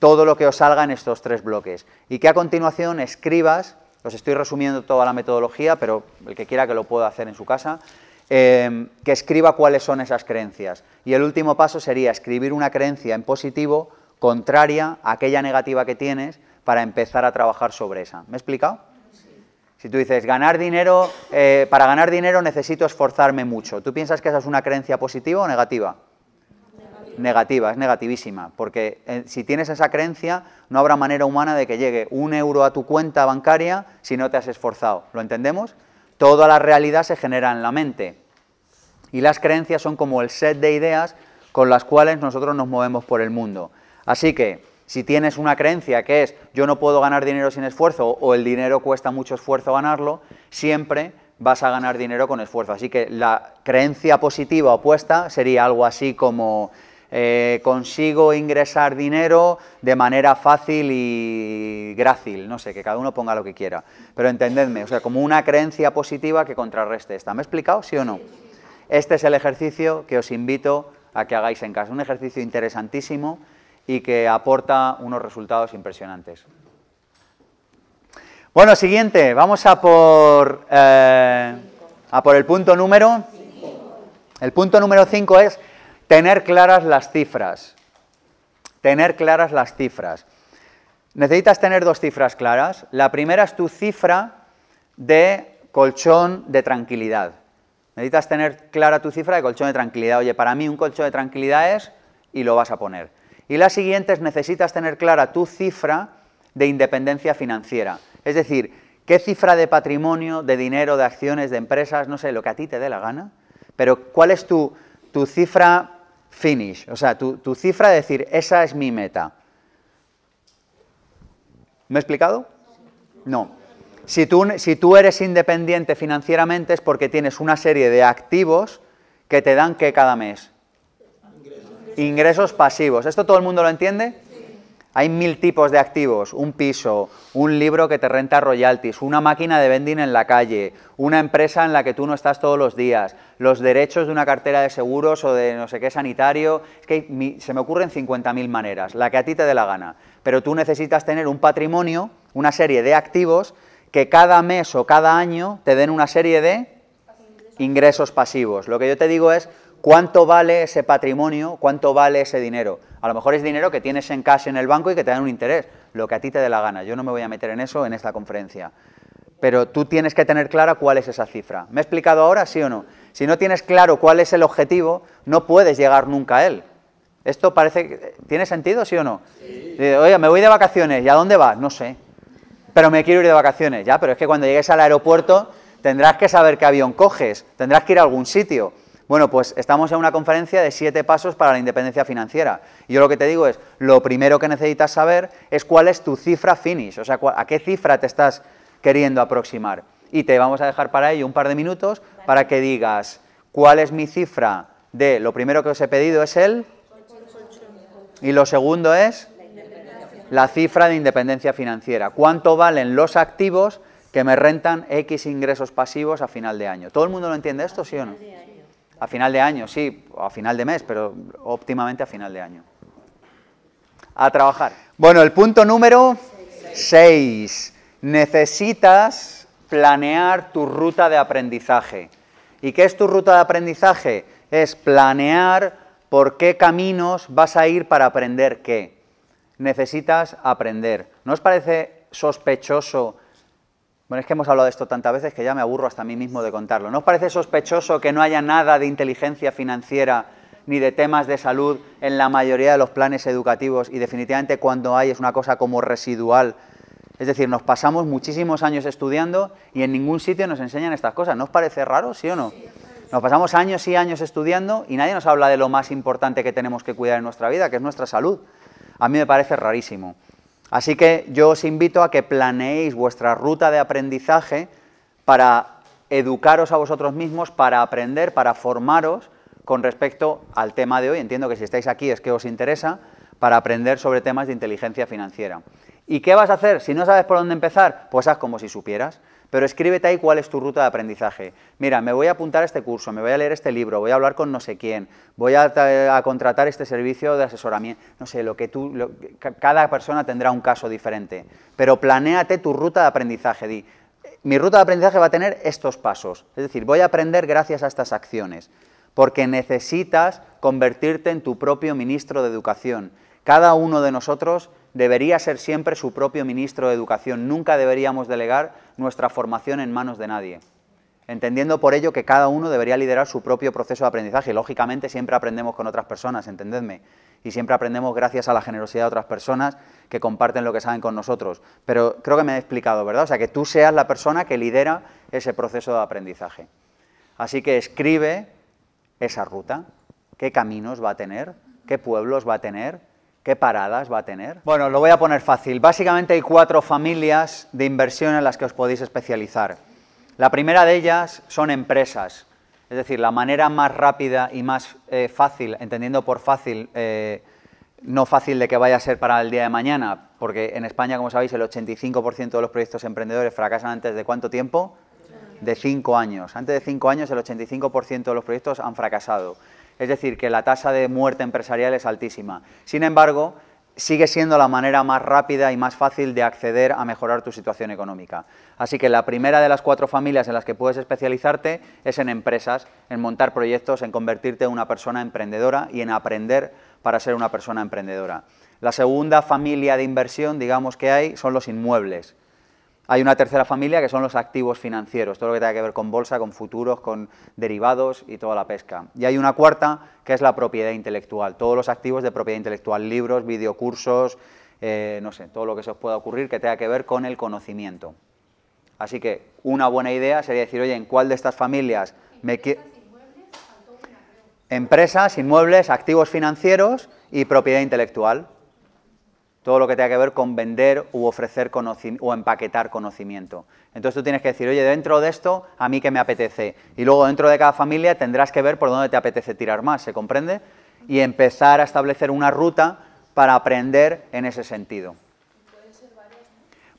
todo lo que os salga en estos tres bloques y que a continuación escribas, os estoy resumiendo toda la metodología, pero el que quiera que lo pueda hacer en su casa, Em, que escriba cuáles son esas creencias. Y el último paso sería escribir una creencia en positivo contraria a aquella negativa que tienes para empezar a trabajar sobre esa. ¿Me he explicado? Si tú dices, ganar dinero, eh, para ganar dinero necesito esforzarme mucho, ¿tú piensas que esa es una creencia positiva o negativa? Negativa, es negativísima, porque eh, si tienes esa creencia, no habrá manera humana de que llegue un euro a tu cuenta bancaria si no te has esforzado. ¿Lo entendemos? Toda la realidad se genera en la mente. Y las creencias son como el set de ideas con las cuales nosotros nos movemos por el mundo. Así que, si tienes una creencia que es yo no puedo ganar dinero sin esfuerzo o el dinero cuesta mucho esfuerzo ganarlo, siempre vas a ganar dinero con esfuerzo. Así que la creencia positiva opuesta sería algo así como eh, consigo ingresar dinero de manera fácil y grácil, no sé, que cada uno ponga lo que quiera. Pero entendedme, o sea, como una creencia positiva que contrarreste esta. ¿Me he explicado, sí o no? Este es el ejercicio que os invito a que hagáis en casa, un ejercicio interesantísimo y que aporta unos resultados impresionantes. Bueno, siguiente, vamos a por, eh, a por el punto número... El punto número 5 es Tener claras las cifras. Tener claras las cifras. Necesitas tener dos cifras claras. La primera es tu cifra de colchón de tranquilidad. Necesitas tener clara tu cifra de colchón de tranquilidad. Oye, para mí un colchón de tranquilidad es y lo vas a poner. Y la siguiente es necesitas tener clara tu cifra de independencia financiera. Es decir, qué cifra de patrimonio, de dinero, de acciones, de empresas, no sé, lo que a ti te dé la gana, pero cuál es tu, tu cifra finish, o sea, tu, cifra de decir, esa es mi meta. ¿Me he explicado? No. Si tú, si tú eres independiente financieramente es porque tienes una serie de activos que te dan que cada mes. Ingresos pasivos. ¿Esto todo el mundo lo entiende? Hay mil tipos de activos, un piso, un libro que te renta royalties, una máquina de vending en la calle, una empresa en la que tú no estás todos los días, los derechos de una cartera de seguros o de no sé qué sanitario, es que se me ocurren 50.000 maneras, la que a ti te dé la gana, pero tú necesitas tener un patrimonio, una serie de activos que cada mes o cada año te den una serie de ingresos pasivos. Lo que yo te digo es cuánto vale ese patrimonio, cuánto vale ese dinero. A lo mejor es dinero que tienes en cash en el banco y que te da un interés, lo que a ti te dé la gana. Yo no me voy a meter en eso en esta conferencia. Pero tú tienes que tener clara cuál es esa cifra. ¿Me he explicado ahora, sí o no? Si no tienes claro cuál es el objetivo, no puedes llegar nunca a él. Esto parece... ¿Tiene sentido, sí o no? Oye, me voy de vacaciones, ¿y a dónde vas? No sé. Pero me quiero ir de vacaciones, ya, pero es que cuando llegues al aeropuerto tendrás que saber qué avión coges, tendrás que ir a algún sitio. Bueno, pues estamos en una conferencia de siete pasos para la independencia financiera. Y yo lo que te digo es, lo primero que necesitas saber es cuál es tu cifra finish, o sea, a qué cifra te estás queriendo aproximar. Y te vamos a dejar para ello un par de minutos para que digas cuál es mi cifra de lo primero que os he pedido es el... Y lo segundo es la cifra de independencia financiera. ¿Cuánto valen los activos que me rentan X ingresos pasivos a final de año? ¿Todo el mundo lo entiende esto, sí o no? A final de año, sí, a final de mes, pero óptimamente a final de año. A trabajar. Bueno, el punto número 6. Necesitas planear tu ruta de aprendizaje. ¿Y qué es tu ruta de aprendizaje? Es planear por qué caminos vas a ir para aprender qué. Necesitas aprender. ¿No os parece sospechoso bueno, es que hemos hablado de esto tantas veces que ya me aburro hasta mí mismo de contarlo. ¿No os parece sospechoso que no haya nada de inteligencia financiera ni de temas de salud en la mayoría de los planes educativos y definitivamente cuando hay es una cosa como residual? Es decir, nos pasamos muchísimos años estudiando y en ningún sitio nos enseñan estas cosas. ¿No os parece raro, sí o no? Nos pasamos años y años estudiando y nadie nos habla de lo más importante que tenemos que cuidar en nuestra vida, que es nuestra salud. A mí me parece rarísimo. Así que yo os invito a que planeéis vuestra ruta de aprendizaje para educaros a vosotros mismos, para aprender, para formaros con respecto al tema de hoy. Entiendo que si estáis aquí es que os interesa para aprender sobre temas de inteligencia financiera. ¿Y qué vas a hacer? Si no sabes por dónde empezar, pues haz como si supieras. Pero escríbete ahí cuál es tu ruta de aprendizaje. Mira, me voy a apuntar a este curso, me voy a leer este libro, voy a hablar con no sé quién, voy a, contratar este servicio de asesoramiento, no sé, lo que tú, cada persona tendrá un caso diferente. Pero planéate tu ruta de aprendizaje, di, mi ruta de aprendizaje va a tener estos pasos, es decir, voy a aprender gracias a estas acciones, porque necesitas convertirte en tu propio ministro de educación. Cada uno de nosotros debería ser siempre su propio ministro de Educación. Nunca deberíamos delegar nuestra formación en manos de nadie. Entendiendo por ello que cada uno debería liderar su propio proceso de aprendizaje. Lógicamente siempre aprendemos con otras personas, entendedme. Y siempre aprendemos gracias a la generosidad de otras personas que comparten lo que saben con nosotros. Pero creo que me he explicado, ¿verdad? O sea, que tú seas la persona que lidera ese proceso de aprendizaje. Así que escribe esa ruta, qué caminos va a tener, qué pueblos va a tener, ¿Qué paradas va a tener? Bueno, lo voy a poner fácil. Básicamente hay cuatro familias de inversión en las que os podéis especializar. La primera de ellas son empresas. Es decir, la manera más rápida y más eh, fácil, entendiendo por fácil, eh, no fácil de que vaya a ser para el día de mañana, porque en España, como sabéis, el 85% de los proyectos emprendedores fracasan antes de cuánto tiempo? De cinco años. Antes de cinco años, el 85% de los proyectos han fracasado. Es decir, que la tasa de muerte empresarial es altísima. Sin embargo, sigue siendo la manera más rápida y más fácil de acceder a mejorar tu situación económica. Así que la primera de las cuatro familias en las que puedes especializarte es en empresas, en montar proyectos, en convertirte en una persona emprendedora y en aprender para ser una persona emprendedora. La segunda familia de inversión, digamos que hay, son los inmuebles. Hay una tercera familia que son los activos financieros, todo lo que tenga que ver con bolsa, con futuros, con derivados y toda la pesca. Y hay una cuarta que es la propiedad intelectual, todos los activos de propiedad intelectual, libros, videocursos, eh, no sé, todo lo que se os pueda ocurrir que tenga que ver con el conocimiento. Así que una buena idea sería decir, oye, ¿en cuál de estas familias me quiero...? Empresas, inmuebles, activos financieros y propiedad intelectual todo lo que tenga que ver con vender u ofrecer o empaquetar conocimiento. Entonces tú tienes que decir, oye, dentro de esto, a mí que me apetece. Y luego dentro de cada familia tendrás que ver por dónde te apetece tirar más, ¿se comprende? Y empezar a establecer una ruta para aprender en ese sentido. Pueden ser varias.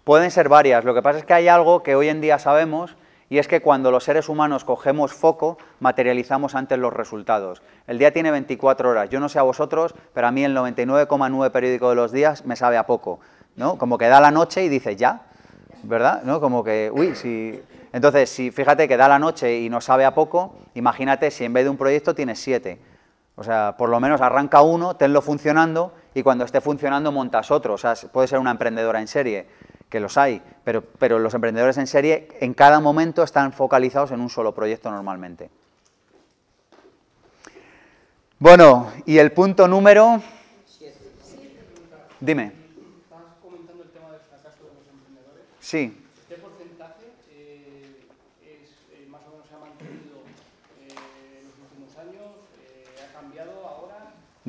Pueden ser varias. Lo que pasa es que hay algo que hoy en día sabemos y es que cuando los seres humanos cogemos foco, materializamos antes los resultados. El día tiene 24 horas, yo no sé a vosotros, pero a mí el 99,9 periódico de los días me sabe a poco, ¿no? Como que da la noche y dices, ya, ¿verdad? ¿No? Como que, uy, si... Entonces, si fíjate que da la noche y no sabe a poco, imagínate si en vez de un proyecto tienes siete. O sea, por lo menos arranca uno, tenlo funcionando y cuando esté funcionando montas otro. O sea, puede ser una emprendedora en serie que los hay, pero, pero los emprendedores en serie en cada momento están focalizados en un solo proyecto normalmente. Bueno, y el punto número... Dime. comentando el tema del de los emprendedores? Sí.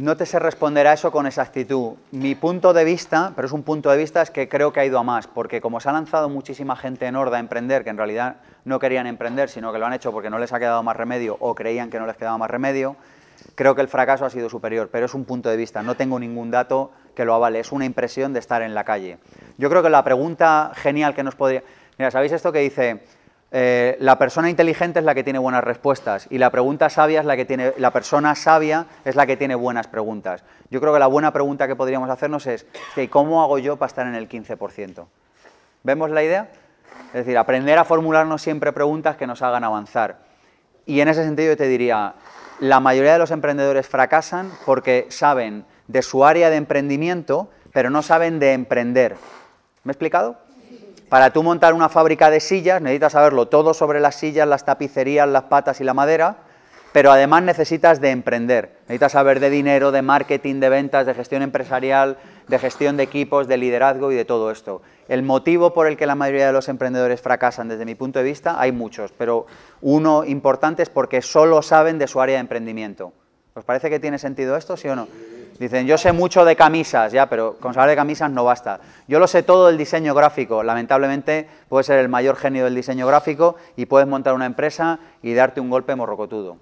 no te sé responder a eso con exactitud. Mi punto de vista, pero es un punto de vista, es que creo que ha ido a más, porque como se ha lanzado muchísima gente en Horda a emprender, que en realidad no querían emprender, sino que lo han hecho porque no les ha quedado más remedio o creían que no les quedaba más remedio, creo que el fracaso ha sido superior, pero es un punto de vista, no tengo ningún dato que lo avale, es una impresión de estar en la calle. Yo creo que la pregunta genial que nos podría... Mira, ¿sabéis esto que dice eh, la persona inteligente es la que tiene buenas respuestas y la pregunta sabia es la que tiene, la persona sabia es la que tiene buenas preguntas. Yo creo que la buena pregunta que podríamos hacernos es, ¿cómo hago yo para estar en el 15%? ¿Vemos la idea? Es decir, aprender a formularnos siempre preguntas que nos hagan avanzar. Y en ese sentido yo te diría, la mayoría de los emprendedores fracasan porque saben de su área de emprendimiento, pero no saben de emprender. ¿Me he explicado? Para tú montar una fábrica de sillas necesitas saberlo todo sobre las sillas, las tapicerías, las patas y la madera, pero además necesitas de emprender. Necesitas saber de dinero, de marketing, de ventas, de gestión empresarial, de gestión de equipos, de liderazgo y de todo esto. El motivo por el que la mayoría de los emprendedores fracasan desde mi punto de vista, hay muchos, pero uno importante es porque solo saben de su área de emprendimiento. ¿Os parece que tiene sentido esto, sí o no? Dicen, yo sé mucho de camisas, ya, pero con saber de camisas no basta. Yo lo sé todo del diseño gráfico. Lamentablemente, puedes ser el mayor genio del diseño gráfico y puedes montar una empresa y darte un golpe morrocotudo.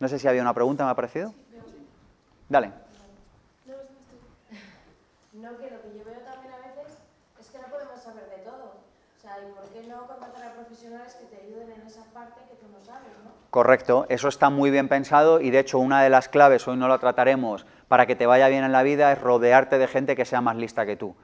No sé si había una pregunta, ¿me ha parecido? Dale. No, que lo que yo veo también a veces es que no podemos saber de todo. O sea, ¿y por qué no contratar a profesionales que te ayuden en esa parte que tú no sabes, Correcto, eso está muy bien pensado y de hecho una de las claves, hoy no la trataremos, para que te vaya bien en la vida es rodearte de gente que sea más lista que tú.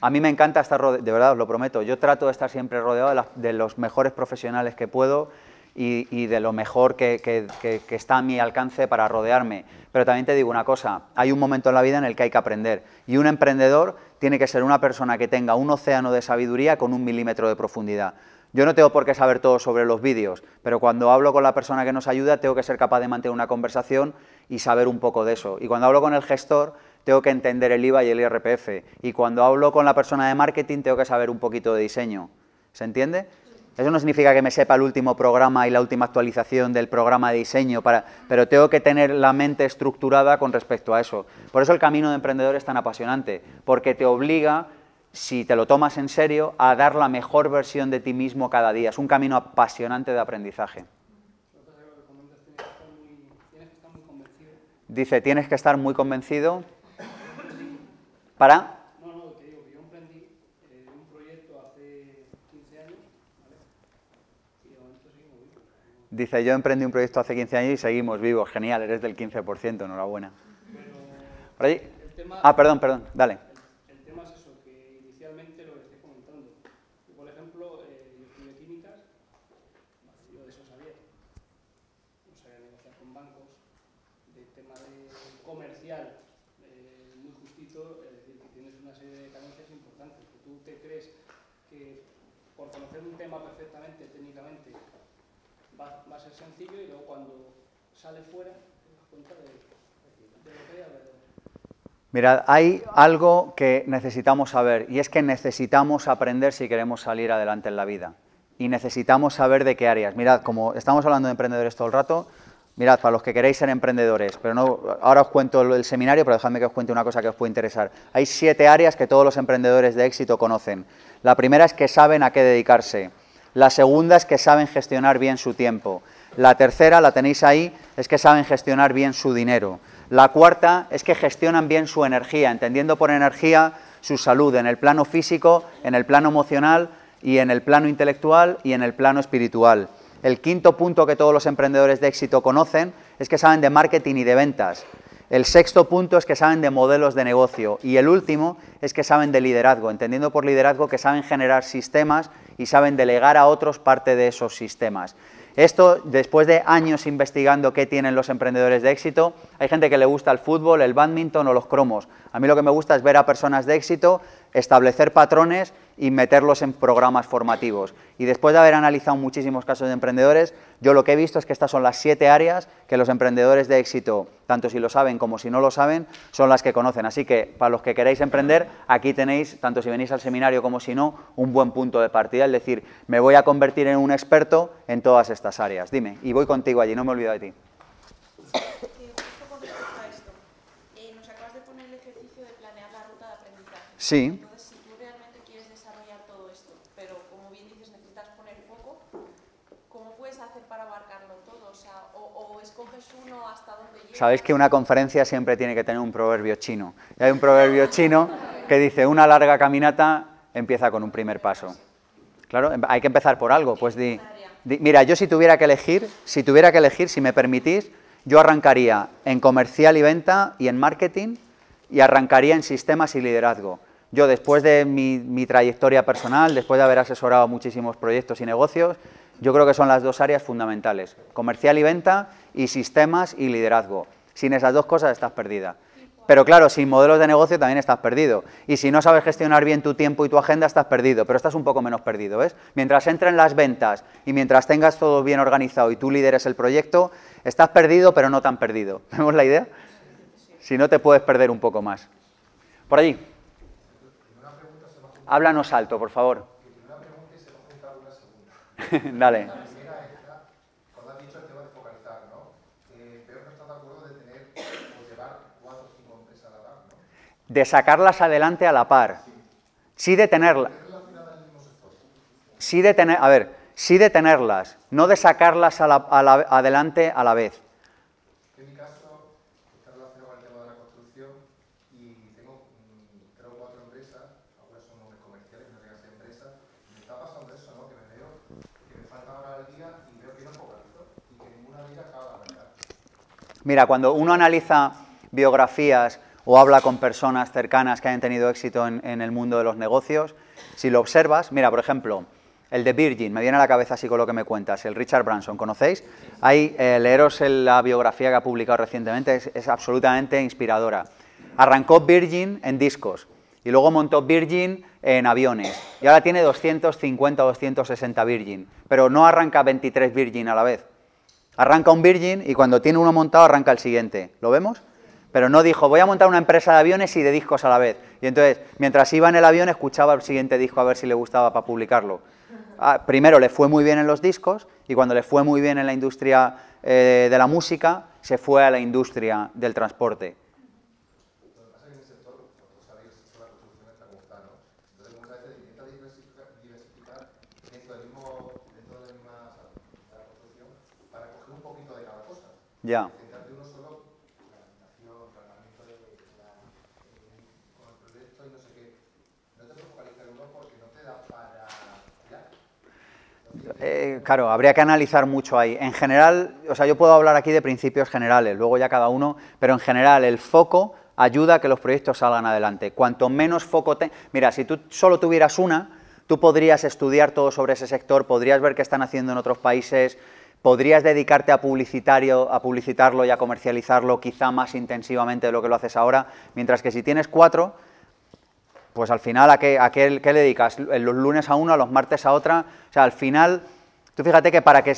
A mí me encanta estar rodeado, de verdad os lo prometo, yo trato de estar siempre rodeado de, los mejores profesionales que puedo y, de lo mejor que, está a mi alcance para rodearme. Pero también te digo una cosa, hay un momento en la vida en el que hay que aprender y un emprendedor tiene que ser una persona que tenga un océano de sabiduría con un milímetro de profundidad. Yo no tengo por qué saber todo sobre los vídeos, pero cuando hablo con la persona que nos ayuda tengo que ser capaz de mantener una conversación y saber un poco de eso. Y cuando hablo con el gestor tengo que entender el IVA y el IRPF. Y cuando hablo con la persona de marketing tengo que saber un poquito de diseño. ¿Se entiende? Eso no significa que me sepa el último programa y la última actualización del programa de diseño, pero tengo que tener la mente estructurada con respecto a eso. Por eso el camino de emprendedor es tan apasionante, porque te obliga si te lo tomas en serio, a dar la mejor versión de ti mismo cada día. Es un camino apasionante de aprendizaje. Dice, tienes que estar muy convencido para... No, no, te digo yo emprendí un proyecto hace 15 años, Y seguimos Dice, yo emprendí un proyecto hace 15 años y seguimos vivos. Genial, eres del 15%, enhorabuena. Por Ah, perdón, perdón, dale. tú te crees que por conocer un tema perfectamente, técnicamente, va, a ser sencillo y luego cuando sale fuera te das cuenta de, de lo que hay alrededor. Mirad, hay algo que necesitamos saber y es que necesitamos aprender si queremos salir adelante en la vida. Y necesitamos saber de qué áreas. Mirad, como estamos hablando de emprendedores todo el rato, Mirad, para los que queréis ser emprendedores, pero no, ahora os cuento el seminario, pero dejadme que os cuente una cosa que os puede interesar. Hay siete áreas que todos los emprendedores de éxito conocen. La primera es que saben a qué dedicarse. La segunda es que saben gestionar bien su tiempo. La tercera, la tenéis ahí, es que saben gestionar bien su dinero. La cuarta es que gestionan bien su energía, entendiendo por energía su salud en el plano físico, en el plano emocional y en el plano intelectual y en el plano espiritual. El quinto punto que todos los emprendedores de éxito conocen es que saben de marketing y de ventas. El sexto punto es que saben de modelos de negocio y el último es que saben de liderazgo, entendiendo por liderazgo que saben generar sistemas y saben delegar a otros parte de esos sistemas. Esto, después de años investigando qué tienen los emprendedores de éxito, hay gente que le gusta el fútbol, el badminton o los cromos. A mí lo que me gusta es ver a personas de éxito establecer patrones y meterlos en programas formativos. Y después de haber analizado muchísimos casos de emprendedores, yo lo que he visto es que estas son las siete áreas que los emprendedores de éxito, tanto si lo saben como si no lo saben, son las que conocen. Así que para los que queréis emprender, aquí tenéis, tanto si venís al seminario como si no, un buen punto de partida. Es decir, me voy a convertir en un experto en todas estas áreas. Dime, y voy contigo allí, no me olvido de ti. Sí. Entonces, si tú realmente quieres desarrollar todo esto, pero como bien dices, necesitas poner foco, ¿cómo puedes hacer para abarcarlo todo? O, escoges uno hasta donde llegas. Sabéis que una conferencia siempre tiene que tener un proverbio chino. Y hay un proverbio chino que dice, una larga caminata empieza con un primer paso. Claro, em, hay que empezar por algo, pues di, mira, yo si tuviera que elegir, si tuviera que elegir, si me permitís, yo arrancaría en comercial y venta y en marketing y arrancaría en sistemas y liderazgo. Yo, después de mi, trayectoria personal, después de haber asesorado muchísimos proyectos y negocios, yo creo que son las dos áreas fundamentales, comercial y venta, y sistemas y liderazgo. Sin esas dos cosas estás perdida. Pero claro, sin modelos de negocio también estás perdido. Y si no sabes gestionar bien tu tiempo y tu agenda, estás perdido, pero estás un poco menos perdido, ¿ves? Mientras entren las ventas y mientras tengas todo bien organizado y tú lideres el proyecto, estás perdido, pero no tan perdido. [laughs] ¿Vemos la idea? Si no, te puedes perder un poco más. Por allí. Háblanos alto, por favor. Una pregunta y se junta una segunda. Dale. La primera es, cuando has dicho el tema de focalizar, ¿no? Eh, veo que no estás de acuerdo de tener o llevar cuatro o cinco empresas a la par, ¿no? De sacarlas adelante a la par. Sí, sí de tenerlas. Sí de tener, a ver, sí de tenerlas, no de sacarlas a la, adelante a la vez. Mira, cuando uno analiza biografías o habla con personas cercanas que hayan tenido éxito en, el mundo de los negocios, si lo observas, mira, por ejemplo, el de Virgin, me viene a la cabeza así con lo que me cuentas, el Richard Branson, ¿conocéis? Ahí, eh, leeros la biografía que ha publicado recientemente, es, es absolutamente inspiradora. Arrancó Virgin en discos y luego montó Virgin en aviones y ahora tiene 250 o 260 Virgin, pero no arranca 23 Virgin a la vez Arranca un Virgin y cuando tiene uno montado arranca el siguiente. ¿Lo vemos? Pero no dijo, voy a montar una empresa de aviones y de discos a la vez. Y entonces, mientras iba en el avión, escuchaba el siguiente disco a ver si le gustaba para publicarlo. Ah, primero le fue muy bien en los discos y cuando le fue muy bien en la industria eh, de la música, se fue a la industria del transporte. Ya. Eh, claro, habría que analizar mucho ahí. En general, o sea, yo puedo hablar aquí de principios generales, luego ya cada uno, pero en general el foco ayuda a que los proyectos salgan adelante. Cuanto menos foco te... Mira, si tú solo tuvieras una, tú podrías estudiar todo sobre ese sector, podrías ver qué están haciendo en otros países, ¿Podrías dedicarte a, publicitario, a publicitarlo y a comercializarlo quizá más intensivamente de lo que lo haces ahora? Mientras que si tienes cuatro, pues al final, ¿a qué, a qué, le dedicas? ¿Los lunes a uno, los martes a otra? O sea, al final, tú fíjate que para que...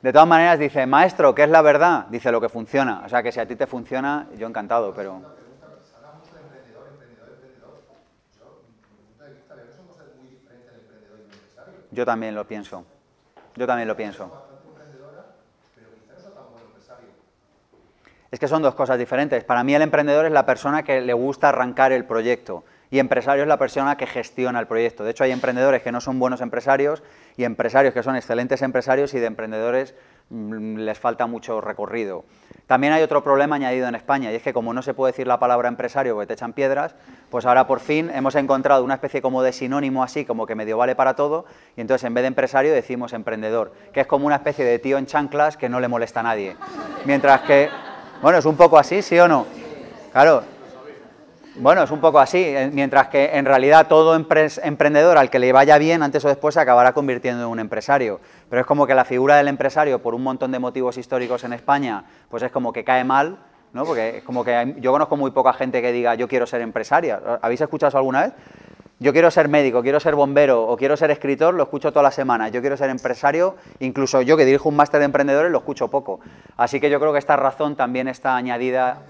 De todas maneras, dice, maestro, ¿qué es la verdad? Dice, lo que funciona. O sea, que si a ti te funciona, yo encantado, pero... Yo también lo pienso. Yo también lo pienso. Es que son dos cosas diferentes. Para mí el emprendedor es la persona que le gusta arrancar el proyecto y empresario es la persona que gestiona el proyecto. De hecho, hay emprendedores que no son buenos empresarios y empresarios que son excelentes empresarios y de emprendedores mm, les falta mucho recorrido. También hay otro problema añadido en España, y es que como no se puede decir la palabra empresario porque te echan piedras, pues ahora por fin hemos encontrado una especie como de sinónimo así, como que medio vale para todo, y entonces en vez de empresario decimos emprendedor, que es como una especie de tío en chanclas que no le molesta a nadie. Mientras que, bueno, es un poco así, ¿sí o no? Claro, bueno, es un poco así, eh, mientras que en realidad todo emprendedor al que le vaya bien, antes o después se acabará convirtiendo en un empresario. Pero es como que la figura del empresario, por un montón de motivos históricos en España, pues es como que cae mal, ¿no? Porque es como que yo conozco muy poca gente que diga yo quiero ser empresaria. ¿Habéis escuchado eso alguna vez? Yo quiero ser médico, quiero ser bombero o quiero ser escritor, lo escucho toda la semana. Yo quiero ser empresario, incluso yo que dirijo un máster de emprendedores lo escucho poco. Así que yo creo que esta razón también está añadida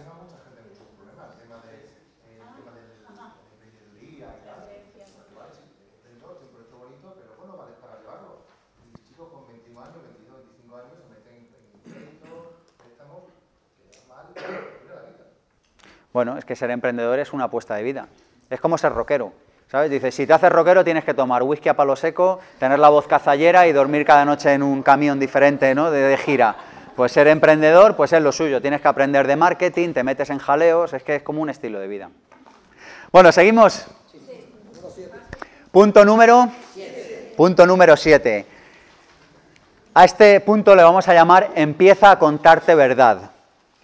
Bueno, es que ser emprendedor es una apuesta de vida. Es como ser rockero. ¿Sabes? Dices, si te haces rockero tienes que tomar whisky a palo seco, tener la voz cazallera y dormir cada noche en un camión diferente, ¿no? de, gira. Pues ser emprendedor, pues es lo suyo. Tienes que aprender de marketing, te metes en jaleos, es que es como un estilo de vida. Bueno, seguimos. Punto número Punto número 7. A este punto le vamos a llamar empieza a contarte verdad.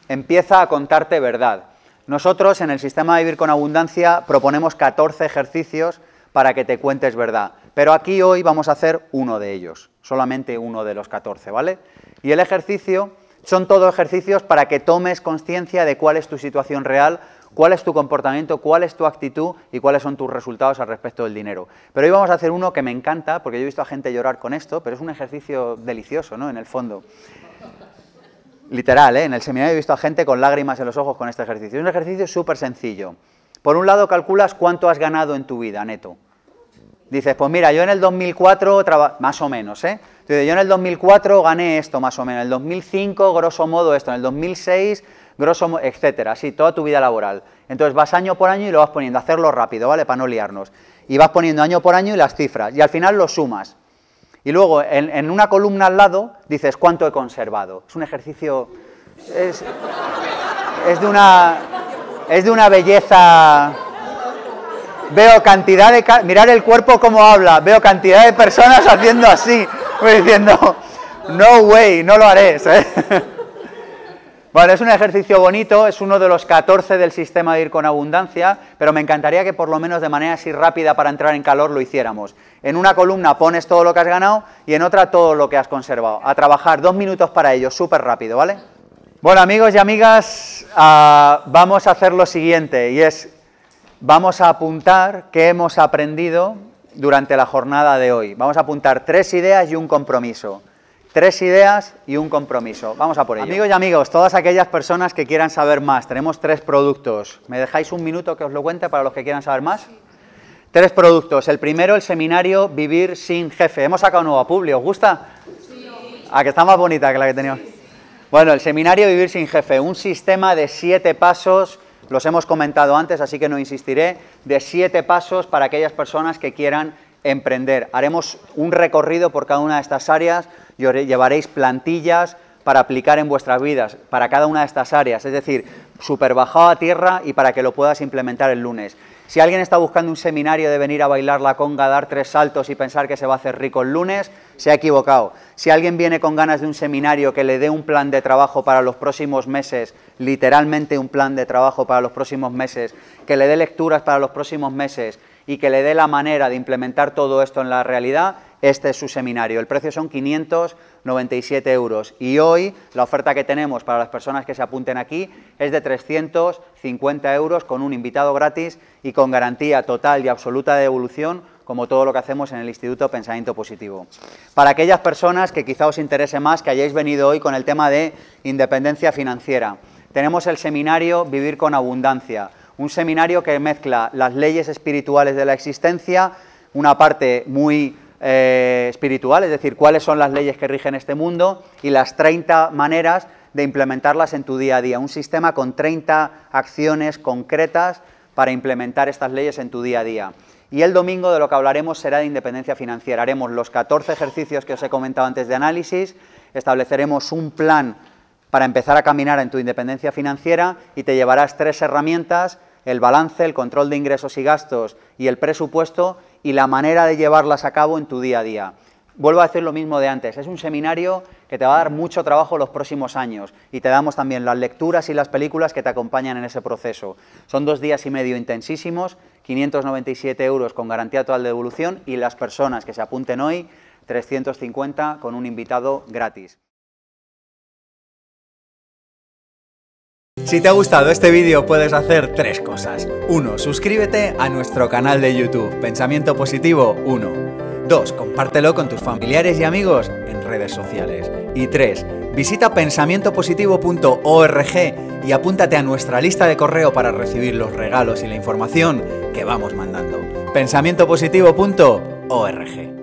Empieza a contarte verdad. Nosotros en el sistema de Vivir con Abundancia proponemos 14 ejercicios para que te cuentes verdad, pero aquí hoy vamos a hacer uno de ellos, solamente uno de los 14, ¿vale? Y el ejercicio son todos ejercicios para que tomes conciencia de cuál es tu situación real, cuál es tu comportamiento, cuál es tu actitud y cuáles son tus resultados al respecto del dinero. Pero hoy vamos a hacer uno que me encanta, porque yo he visto a gente llorar con esto, pero es un ejercicio delicioso, ¿no? En el fondo. Literal, ¿eh? en el seminario he visto a gente con lágrimas en los ojos con este ejercicio. Es un ejercicio súper sencillo. Por un lado calculas cuánto has ganado en tu vida, neto. Dices, pues mira, yo en el 2004, más o menos, ¿eh? yo en el 2004 gané esto, más o menos. En el 2005, grosso modo, esto. En el 2006, grosso modo, etcétera. Así, toda tu vida laboral. Entonces, vas año por año y lo vas poniendo. Hacerlo rápido, ¿vale? Para no liarnos. Y vas poniendo año por año y las cifras. Y al final lo sumas. Y luego, en, una columna al lado, dices cuánto he conservado. Es un ejercicio... Es, de, una, es de una belleza... Veo cantidad de... Mirar el cuerpo como habla. Veo cantidad de personas haciendo así, diciendo, no way, no lo haré. Bueno, [laughs] es un ejercicio bonito, es uno de los 14 del sistema de ir con abundancia, pero me encantaría que por lo menos de manera así rápida para entrar en calor lo hiciéramos. En una columna pones todo lo que has ganado y en otra todo lo que has conservado. A trabajar, dos minutos para ello, súper rápido, ¿vale? Bueno, amigos y amigas, ah, vamos a hacer lo siguiente y es, vamos a apuntar qué hemos aprendido durante la jornada de hoy. Vamos a apuntar tres ideas y un compromiso. Tres ideas y un compromiso. Vamos a por ello. Amigos y amigos, todas aquellas personas que quieran saber más, tenemos tres productos. ¿Me dejáis un minuto que os lo cuente para los que quieran saber más? Tres productos. El primero, el seminario Vivir sin Jefe. Hemos sacado nuevo a Publi. ¿Os gusta? Sí. Ah, que está más bonita que la que teníamos. Bueno, el seminario Vivir sin Jefe. Un sistema de siete pasos los hemos comentado antes, así que no insistiré, de siete pasos para aquellas personas que quieran emprender. Haremos un recorrido por cada una de estas áreas y llevaréis plantillas para aplicar en vuestras vidas, para cada una de estas áreas, es decir, super bajado a tierra y para que lo puedas implementar el lunes. Si alguien está buscando un seminario de venir a bailar la conga, dar tres saltos y pensar que se va a hacer rico el lunes, se ha equivocado. Si alguien viene con ganas de un seminario que le dé un plan de trabajo para los próximos meses, literalmente un plan de trabajo para los próximos meses, que le dé lecturas para los próximos meses, y que le dé la manera de implementar todo esto en la realidad, este es su seminario. El precio son 597 euros y hoy la oferta que tenemos para las personas que se apunten aquí es de 350 euros con un invitado gratis y con garantía total y absoluta de devolución como todo lo que hacemos en el Instituto Pensamiento Positivo. Para aquellas personas que quizá os interese más que hayáis venido hoy con el tema de independencia financiera, tenemos el seminario Vivir con Abundancia un seminario que mezcla las leyes espirituales de la existencia, una parte muy eh, espiritual, es decir, cuáles son las leyes que rigen este mundo y las 30 maneras de implementarlas en tu día a día. Un sistema con 30 acciones concretas para implementar estas leyes en tu día a día. Y el domingo de lo que hablaremos será de independencia financiera. Haremos los 14 ejercicios que os he comentado antes de análisis, estableceremos un plan para empezar a caminar en tu independencia financiera y te llevarás tres herramientas, el balance, el control de ingresos y gastos y el presupuesto y la manera de llevarlas a cabo en tu día a día. Vuelvo a decir lo mismo de antes, es un seminario que te va a dar mucho trabajo los próximos años y te damos también las lecturas y las películas que te acompañan en ese proceso. Son dos días y medio intensísimos, 597 euros con garantía total de devolución y las personas que se apunten hoy, 350 con un invitado gratis. Si te ha gustado este vídeo puedes hacer tres cosas. 1. Suscríbete a nuestro canal de YouTube Pensamiento Positivo 1. 2. Compártelo con tus familiares y amigos en redes sociales. Y 3. Visita pensamientopositivo.org y apúntate a nuestra lista de correo para recibir los regalos y la información que vamos mandando. pensamientopositivo.org